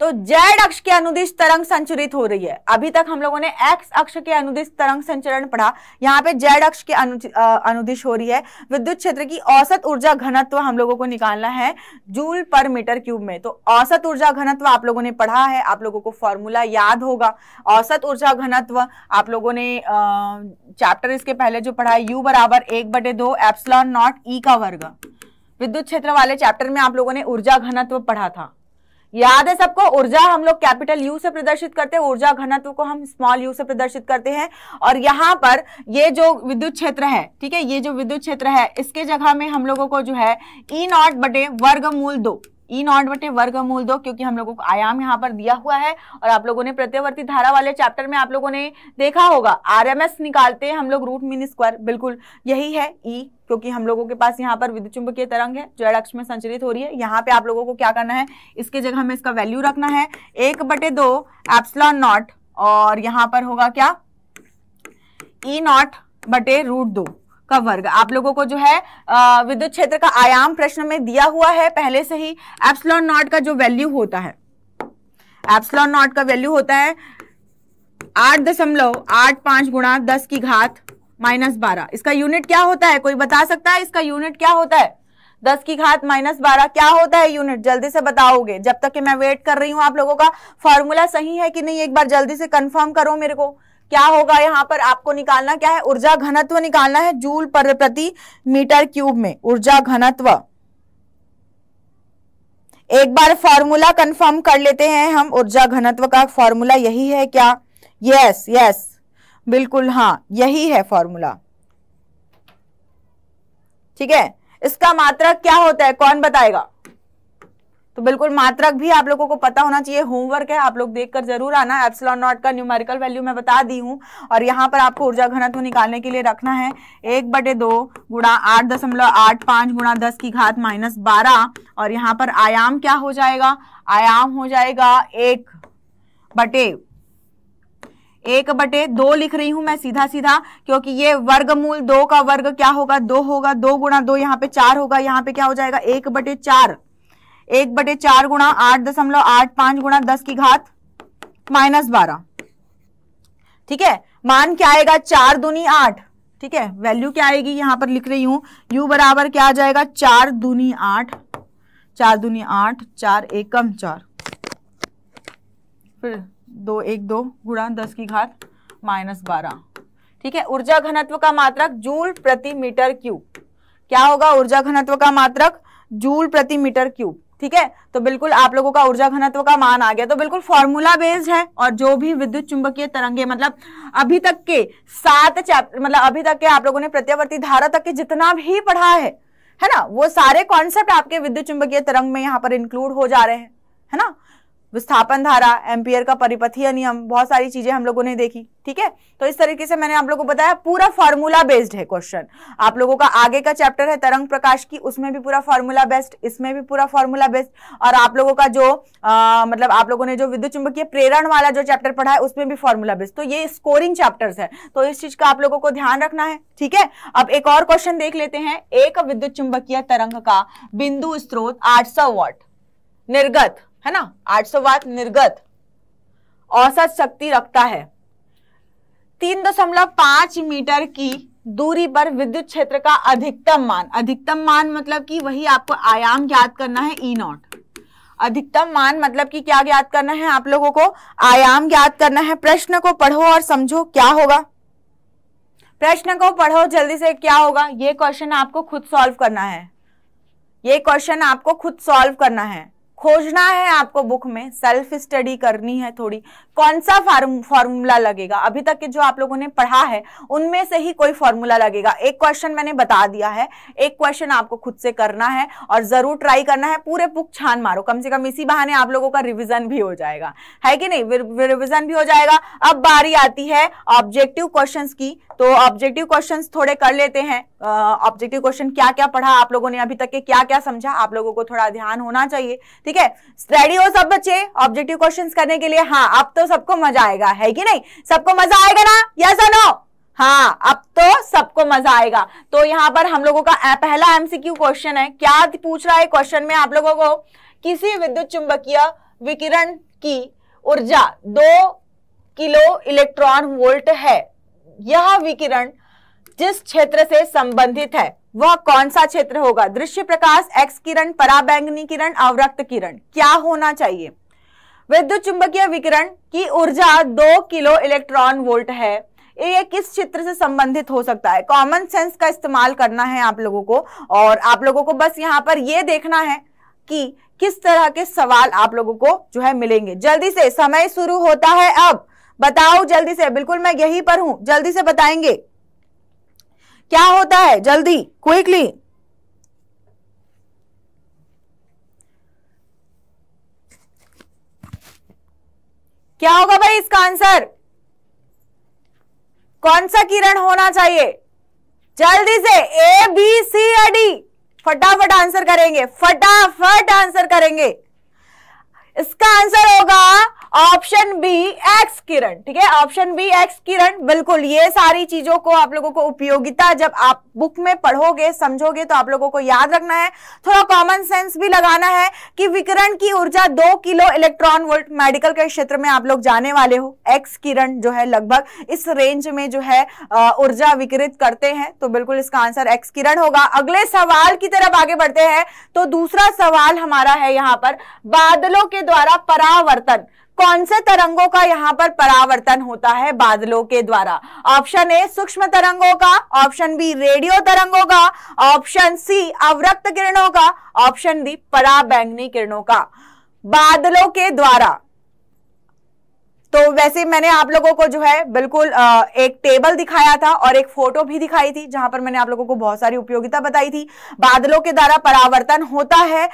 तो जेड अक्ष के अनुदिश तरंग संचरित हो रही है अभी तक हम लोगों ने एक्स अक्ष के अनुदिश तरंग संचरण पढ़ा यहाँ पे जेड अक्ष के अनु, अनुदिश हो रही है विद्युत क्षेत्र की औसत ऊर्जा घनत्व हम लोगों को निकालना है जूल पर मीटर क्यूब में तो औसत ऊर्जा घनत्व आप लोगों ने पढ़ा है आप लोगों को फॉर्मूला याद होगा औसत ऊर्जा घनत्व आप लोगों ने चैप्टर इसके पहले जो पढ़ा है यू बराबर एक बटे दो एप्सलॉन नॉट ई e का वर्ग विद्युत क्षेत्र वाले चैप्टर में आप लोगों ने ऊर्जा घनत्व पढ़ा था याद है सबको ऊर्जा हम लोग कैपिटल यू से प्रदर्शित करते हैं ऊर्जा घनत्व को हम स्मॉल यू से प्रदर्शित करते हैं और यहाँ पर ये जो विद्युत क्षेत्र है ठीक है ये जो विद्युत क्षेत्र है इसके जगह में हम लोगों को जो है ई e नॉट बटे वर्ग मूल दो ई नॉट बटे वर्गमूल दो क्योंकि हम लोगों को आयाम यहाँ पर दिया हुआ है और आप लोगों ने प्रत्यवर्ती धारा वाले चैप्टर में आप लोगों ने देखा होगा आरएमएस निकालते हैं हम लोग रूट मीन स्क्वायर बिल्कुल यही है ई e, क्योंकि हम लोगों के पास यहाँ पर विद्युत चुंबकीय तरंग है जो अक्ष में संचरित हो रही है यहाँ पे आप लोगों को क्या करना है इसके जगह हमें इसका वैल्यू रखना है एक बटे दो एप्सलॉन नॉट और यहाँ पर होगा क्या ई e नॉट बटे रूट दो का वर्ग आप लोगों को जो है विद्युत क्षेत्र का आयाम प्रश्न में दिया हुआ है पहले से ही एप्सलॉन नॉट का जो वैल्यू होता है एप्सलॉन नॉट का वैल्यू होता है आठ दशमलव आठ पांच गुणा दस की घात माइनस बारह इसका यूनिट क्या होता है कोई बता सकता है इसका यूनिट क्या होता है दस की घात माइनस बारह क्या होता है यूनिट जल्दी से बताओगे जब तक कि मैं वेट कर रही हूं आप लोगों का फॉर्मूला सही है कि नहीं एक बार जल्दी से कंफर्म करो मेरे को क्या होगा यहाँ पर आपको निकालना क्या है ऊर्जा घनत्व निकालना है जूल पर प्रति मीटर क्यूब में ऊर्जा घनत्व एक बार फॉर्मूला कंफर्म कर लेते हैं हम ऊर्जा घनत्व का फॉर्मूला यही है क्या यस यस बिल्कुल हाँ यही है फॉर्मूला ठीक है इसका मात्रक क्या होता है कौन बताएगा तो बिल्कुल मात्रक भी आप लोगों को पता होना चाहिए होमवर्क है आप लोग देखकर जरूर आना एप्सलॉन नॉट का न्यूमेरिकल वैल्यू मैं बता दी हूँ और यहाँ पर आपको ऊर्जा घनत्व निकालने के लिए रखना है एक बटे दो गुणा आठ दशमलव आठ पांच गुणा दस की घात माइनस बारह और यहाँ पर आयाम क्या हो जाएगा आयाम हो जाएगा एक बटे एक बटे दो लिख रही हूं मैं सीधा सीधा क्योंकि ये वर्गमूल दो का वर्ग क्या होगा दो होगा दो गुणा दो यहाँ पे चार होगा यहाँ पे क्या हो जाएगा एक बटे चार एक बटे चार गुणा आठ दशमलव आठ पांच गुणा दस की घात माइनस बारह ठीक है मान क्या आएगा चार दूनी आठ ठीक है वैल्यू क्या आएगी यहां पर लिख रही हूं u बराबर क्या आ जाएगा चार दूनी आठ चार दूनी आठ चार एकम चार फिर दो एक दो गुणा दस की घात माइनस बारह ठीक है ऊर्जा घनत्व का मात्रक जूल प्रति मीटर क्यूब क्या होगा ऊर्जा घनत्व का मात्रक जूल प्रति मीटर क्यूब ठीक है तो बिल्कुल आप लोगों का ऊर्जा घनत्व का मान आ गया तो बिल्कुल फॉर्मूला बेस्ड है और जो भी विद्युत चुंबकीय तरंगे मतलब अभी तक के सात चैप्टर मतलब अभी तक के आप लोगों ने प्रत्यावर्ती धारा तक के जितना भी पढ़ा है है ना वो सारे कॉन्सेप्ट आपके विद्युत चुंबकीय तरंग में यहाँ पर इंक्लूड हो जा रहे हैं है ना विस्थापन धारा एम्पियर का परिपथीय नियम बहुत सारी चीजें हम लोगों ने देखी ठीक है तो इस तरीके से मैंने आप लोगों को बताया पूरा फार्मूला बेस्ड है क्वेश्चन आप लोगों का आगे का चैप्टर है तरंग प्रकाश की उसमें भी पूरा फॉर्मूला बेस्ड इसमें भी पूरा फॉर्मूला बेस्ड और आप लोगों का जो आ, मतलब आप लोगों ने जो विद्युत चुंबकीय प्रेरण वाला जो चैप्टर पढ़ा है उसमें भी फॉर्मूला बेस्ड तो ये स्कोरिंग चैप्टर्स है तो इस चीज का आप लोगों को ध्यान रखना है ठीक है अब एक और क्वेश्चन देख लेते हैं एक विद्युत चुंबकीय तरंग का बिंदु स्त्रोत आठ सौ निर्गत है ना आठ सौ वाट निर्गत औसत शक्ति रखता है तीन दशमलव पांच मीटर की दूरी पर विद्युत क्षेत्र का अधिकतम मान अधिकतम मान मतलब कि वही आपको आयाम ज्ञात करना है ई e नॉट अधिकतम मान मतलब कि क्या ज्ञात करना है आप लोगों को आयाम ज्ञात करना है प्रश्न को पढ़ो और समझो क्या होगा प्रश्न को पढ़ो जल्दी से क्या होगा ये क्वेश्चन आपको खुद सॉल्व करना है ये क्वेश्चन आपको खुद सॉल्व करना है खोजना है आपको बुक में सेल्फ स्टडी करनी है थोड़ी कौन सा फॉर्मूला लगेगा अभी तक के जो आप लोगों ने पढ़ा है उनमें से ही कोई फॉर्मूला लगेगा एक क्वेश्चन मैंने बता दिया है एक क्वेश्चन आपको खुद से करना है और जरूर ट्राई करना है पूरे बुक छान मारो कम से कम इसी बहाने आप लोगों का रिविजन भी हो जाएगा है कि नहीं रिविजन भी हो जाएगा अब बारी आती है ऑब्जेक्टिव क्वेश्चन की तो ऑब्जेक्टिव क्वेश्चंस थोड़े कर लेते हैं ऑब्जेक्टिव क्वेश्चन क्या क्या पढ़ा आप लोगों ने अभी तक के क्या क्या समझा आप लोगों को थोड़ा ध्यान होना चाहिए ठीक है रेडी हो सब बच्चे ऑब्जेक्टिव क्वेश्चंस करने के लिए हाँ अब तो सबको मजा आएगा है कि नहीं सबको मजा आएगा ना या सर नो हाँ अब तो सबको मजा आएगा तो यहाँ पर हम लोगों का पहला एमसीक्यू क्वेश्चन है क्या पूछ रहा है क्वेश्चन में आप लोगों को किसी विद्युत चुंबकीय विकिरण की ऊर्जा दो किलो इलेक्ट्रॉन वोल्ट है यह विकिरण जिस क्षेत्र से संबंधित है वह कौन सा क्षेत्र होगा दृश्य प्रकाश एक्स किरण पराबैंगनी किरण अवरक्त किरण क्या होना चाहिए विद्युत चुंबकीय विकिरण की ऊर्जा दो किलो इलेक्ट्रॉन वोल्ट है ये किस क्षेत्र से संबंधित हो सकता है कॉमन सेंस का इस्तेमाल करना है आप लोगों को और आप लोगों को बस यहाँ पर ये देखना है कि किस तरह के सवाल आप लोगों को जो है मिलेंगे जल्दी से समय शुरू होता है अब बताओ जल्दी से बिल्कुल मैं यही पर हूं जल्दी से बताएंगे क्या होता है जल्दी क्विकली क्या होगा भाई इसका आंसर कौन सा किरण होना चाहिए जल्दी से ए बी सी डी फटाफट आंसर करेंगे फटाफट आंसर करेंगे इसका आंसर होगा ऑप्शन बी एक्स किरण ठीक है ऑप्शन बी एक्स किरण बिल्कुल ये सारी चीजों को आप लोगों को उपयोगिता जब आप बुक में पढ़ोगे समझोगे तो आप लोगों को याद रखना है थोड़ा कॉमन सेंस भी लगाना है कि विकिरण की ऊर्जा दो किलो इलेक्ट्रॉन वोल्ट मेडिकल के क्षेत्र में आप लोग जाने वाले हो एक्स किरण जो है लगभग इस रेंज में जो है ऊर्जा विकिरित करते हैं तो बिल्कुल इसका आंसर एक्स किरण होगा अगले सवाल की तरफ आगे बढ़ते हैं तो दूसरा सवाल हमारा है यहाँ पर बादलों के द्वारा परावर्तन कौन से तरंगों का यहाँ पर परावर्तन होता है बादलों के द्वारा ऑप्शन ए सूक्ष्म तरंगों का ऑप्शन बी रेडियो तरंगों का ऑप्शन सी अवरक्त किरणों का ऑप्शन डी पराबैंगनी किरणों का बादलों के द्वारा तो वैसे मैंने आप लोगों को जो है बिल्कुल एक टेबल दिखाया था और एक फोटो भी दिखाई थी जहां पर मैंने आप लोगों को बहुत सारी उपयोगिता बताई थी बादलों के द्वारा परावर्तन होता है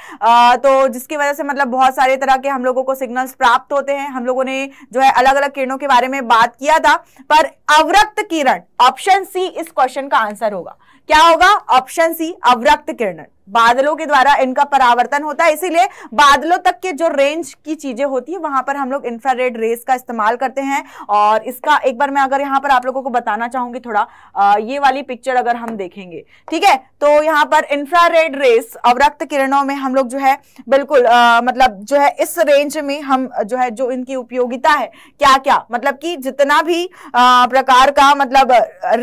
तो जिसकी वजह से मतलब बहुत सारे तरह के हम लोगों को सिग्नल्स प्राप्त होते हैं हम लोगों ने जो है अलग अलग किरणों के बारे में बात किया था पर अवरक्त किरण ऑप्शन सी इस क्वेश्चन का आंसर होगा क्या होगा ऑप्शन सी अवरक्त किरण बादलों के द्वारा इनका परावर्तन होता है इसीलिए बादलों तक के जो रेंज की चीजें होती है वहां पर हम लोग इंफ्रारेड रेस का इस्तेमाल करते हैं और इसका एक बार मैं अगर यहाँ पर आप लोगों को बताना चाहूंगी थोड़ा आ, ये वाली पिक्चर अगर हम देखेंगे ठीक है तो यहाँ पर इंफ्रारेड रेस अवरक्त किरणों में हम लोग जो है बिल्कुल आ, मतलब जो है इस रेंज में हम जो है जो इनकी उपयोगिता है क्या क्या मतलब की जितना भी आ, प्रकार का मतलब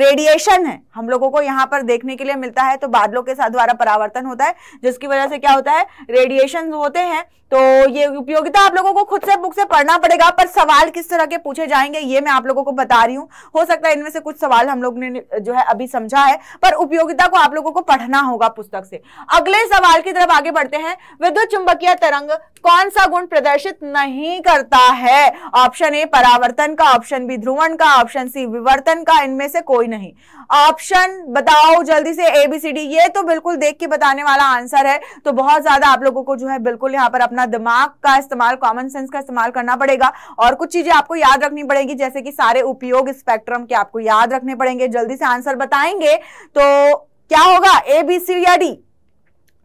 रेडिएशन है हम लोगों को यहाँ पर देखने के लिए मिलता है तो बादलों के साथ द्वारा परावर्तन होता है जिसकी वजह से क्या होता है रेडिएशन होते हैं तो ये उपयोगिता आप लोगों को खुद से बुक से पढ़ना पड़ेगा पर सवाल किस तरह के पूछे जाएंगे ये मैं आप लोगों को बता रही हूँ हो सकता है इनमें से कुछ सवाल हम लोग ने जो है अभी समझा है पर उपयोगिता को आप लोगों को पढ़ना होगा पुस्तक से अगले सवाल की तरफ आगे बढ़ते हैं विद्युत चुंबकीय तरंग कौन सा गुण प्रदर्शित नहीं करता है ऑप्शन ए परावर्तन का ऑप्शन बी ध्रुवन का ऑप्शन सी विवर्तन का इनमें से कोई नहीं ऑप्शन बताओ जल्दी से एबीसीडी ये तो बिल्कुल देख के बताने वाला आंसर है तो बहुत ज्यादा आप लोगों को जो है बिल्कुल यहाँ पर अपना अपना दिमाग का इस्तेमाल कॉमन सेंस का इस्तेमाल करना पड़ेगा और कुछ चीजें आपको याद रखनी पड़ेगी जैसे कि सारे उपयोग स्पेक्ट्रम के आपको याद रखने पड़ेंगे जल्दी से आंसर बताएंगे तो क्या होगा ए बी सी या डी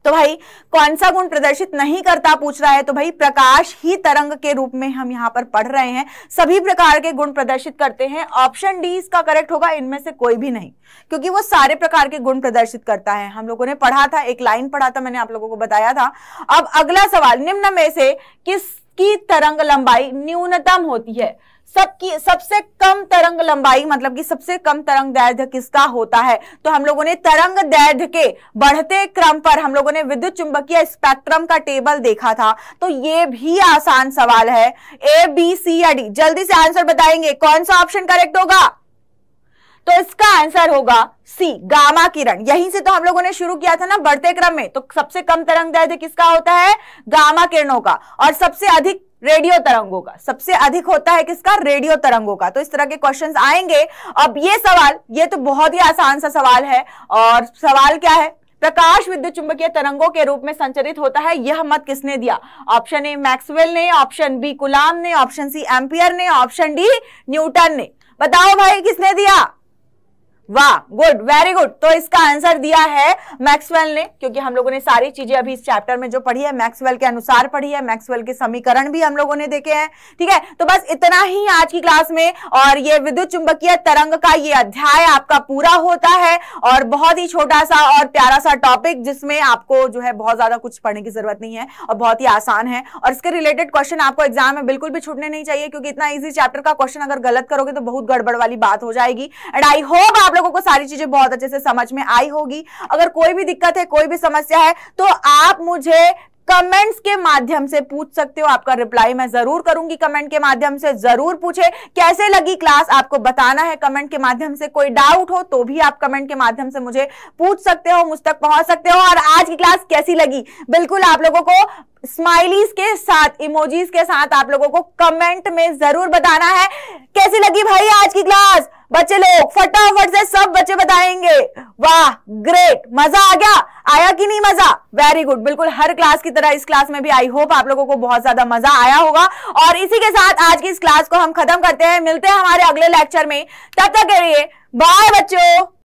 तो भाई कौन सा गुण प्रदर्शित नहीं करता पूछ रहा है तो भाई प्रकाश ही तरंग के रूप में हम यहाँ पर पढ़ रहे हैं सभी प्रकार के गुण प्रदर्शित करते हैं ऑप्शन डी इसका करेक्ट होगा इनमें से कोई भी नहीं क्योंकि वो सारे प्रकार के गुण प्रदर्शित करता है हम लोगों ने पढ़ा था एक लाइन पढ़ा था मैंने आप लोगों को बताया था अब अगला सवाल निम्न में से किसकी तरंग लंबाई न्यूनतम होती है सबकी सबसे कम तरंग लंबाई मतलब कि सबसे कम तरंग दैर्ध्य किसका होता है तो हम लोगों ने तरंग दैर्ध्य के बढ़ते क्रम पर हम लोगों ने विद्युत चुंबकीय स्पेक्ट्रम का टेबल देखा था तो ये भी आसान सवाल है ए बी सी या डी जल्दी से आंसर बताएंगे कौन सा ऑप्शन करेक्ट होगा तो इसका आंसर होगा सी गामा किरण यहीं से तो हम लोगों ने शुरू किया था ना बढ़ते क्रम में तो सबसे कम तरंग दैर्ध्य किसका होता है गामा किरणों का और सबसे अधिक रेडियो तरंगों का सबसे अधिक होता है किसका रेडियो तरंगों का तो इस तरह के क्वेश्चन आएंगे अब ये सवाल ये तो बहुत ही आसान सा सवाल है और सवाल क्या है प्रकाश विद्युत चुंबकीय तरंगों के रूप में संचरित होता है यह मत किसने दिया ऑप्शन ए मैक्सवेल ने ऑप्शन बी कुलाम ने ऑप्शन सी एम्पियर ने ऑप्शन डी न्यूटन ने बताओ भाई किसने दिया वाह गुड वेरी गुड तो इसका आंसर दिया है मैक्सवेल ने क्योंकि हम लोगों ने सारी चीजें अभी इस चैप्टर में जो पढ़ी है मैक्सवेल के अनुसार पढ़ी है मैक्सवेल के समीकरण भी हम लोगों ने देखे हैं ठीक है तो बस इतना ही आज की क्लास में और ये विद्युत चुंबकीय तरंग का ये अध्याय आपका पूरा होता है और बहुत ही छोटा सा और प्यारा सा टॉपिक जिसमें आपको जो है बहुत ज्यादा कुछ पढ़ने की जरूरत नहीं है और बहुत ही आसान है और इसके रिलेटेड क्वेश्चन आपको एग्जाम में बिल्कुल भी छूटने नहीं चाहिए क्योंकि इतना ईजी चैप्टर का क्वेश्चन अगर गलत करोगे तो बहुत गड़बड़ वाली बात हो जाएगी एंड आई होप आप लोगों को सारी चीजें बहुत अच्छे से समझ में आई होगी अगर कोई भी दिक्कत है कोई भी समस्या है तो आप मुझे कमेंट्स के माध्यम से पूछ सकते हो आपका रिप्लाई मैं जरूर करूंगी कमेंट के माध्यम से जरूर पूछे कैसे लगी क्लास आपको बताना है कमेंट के माध्यम से कोई डाउट हो तो भी आप कमेंट के माध्यम से मुझे पूछ सकते हो मुझ तक पहुंच सकते हो और आज की क्लास कैसी लगी बिल्कुल आप लोगों को स्माइलीज के साथ इमोजीज के साथ आप लोगों को कमेंट में जरूर बताना है कैसी लगी भाई आज की क्लास बच्चे लोग फटाफट से सब बच्चे बताएंगे वाह ग्रेट मजा आ गया आया कि नहीं मजा वेरी गुड बिल्कुल हर क्लास की तरह इस क्लास में भी आई होप आप लोगों को बहुत ज्यादा मजा आया होगा और इसी के साथ आज की इस क्लास को हम खत्म करते हैं मिलते हैं हमारे अगले लेक्चर में तब तक के लिए बाय बच्चों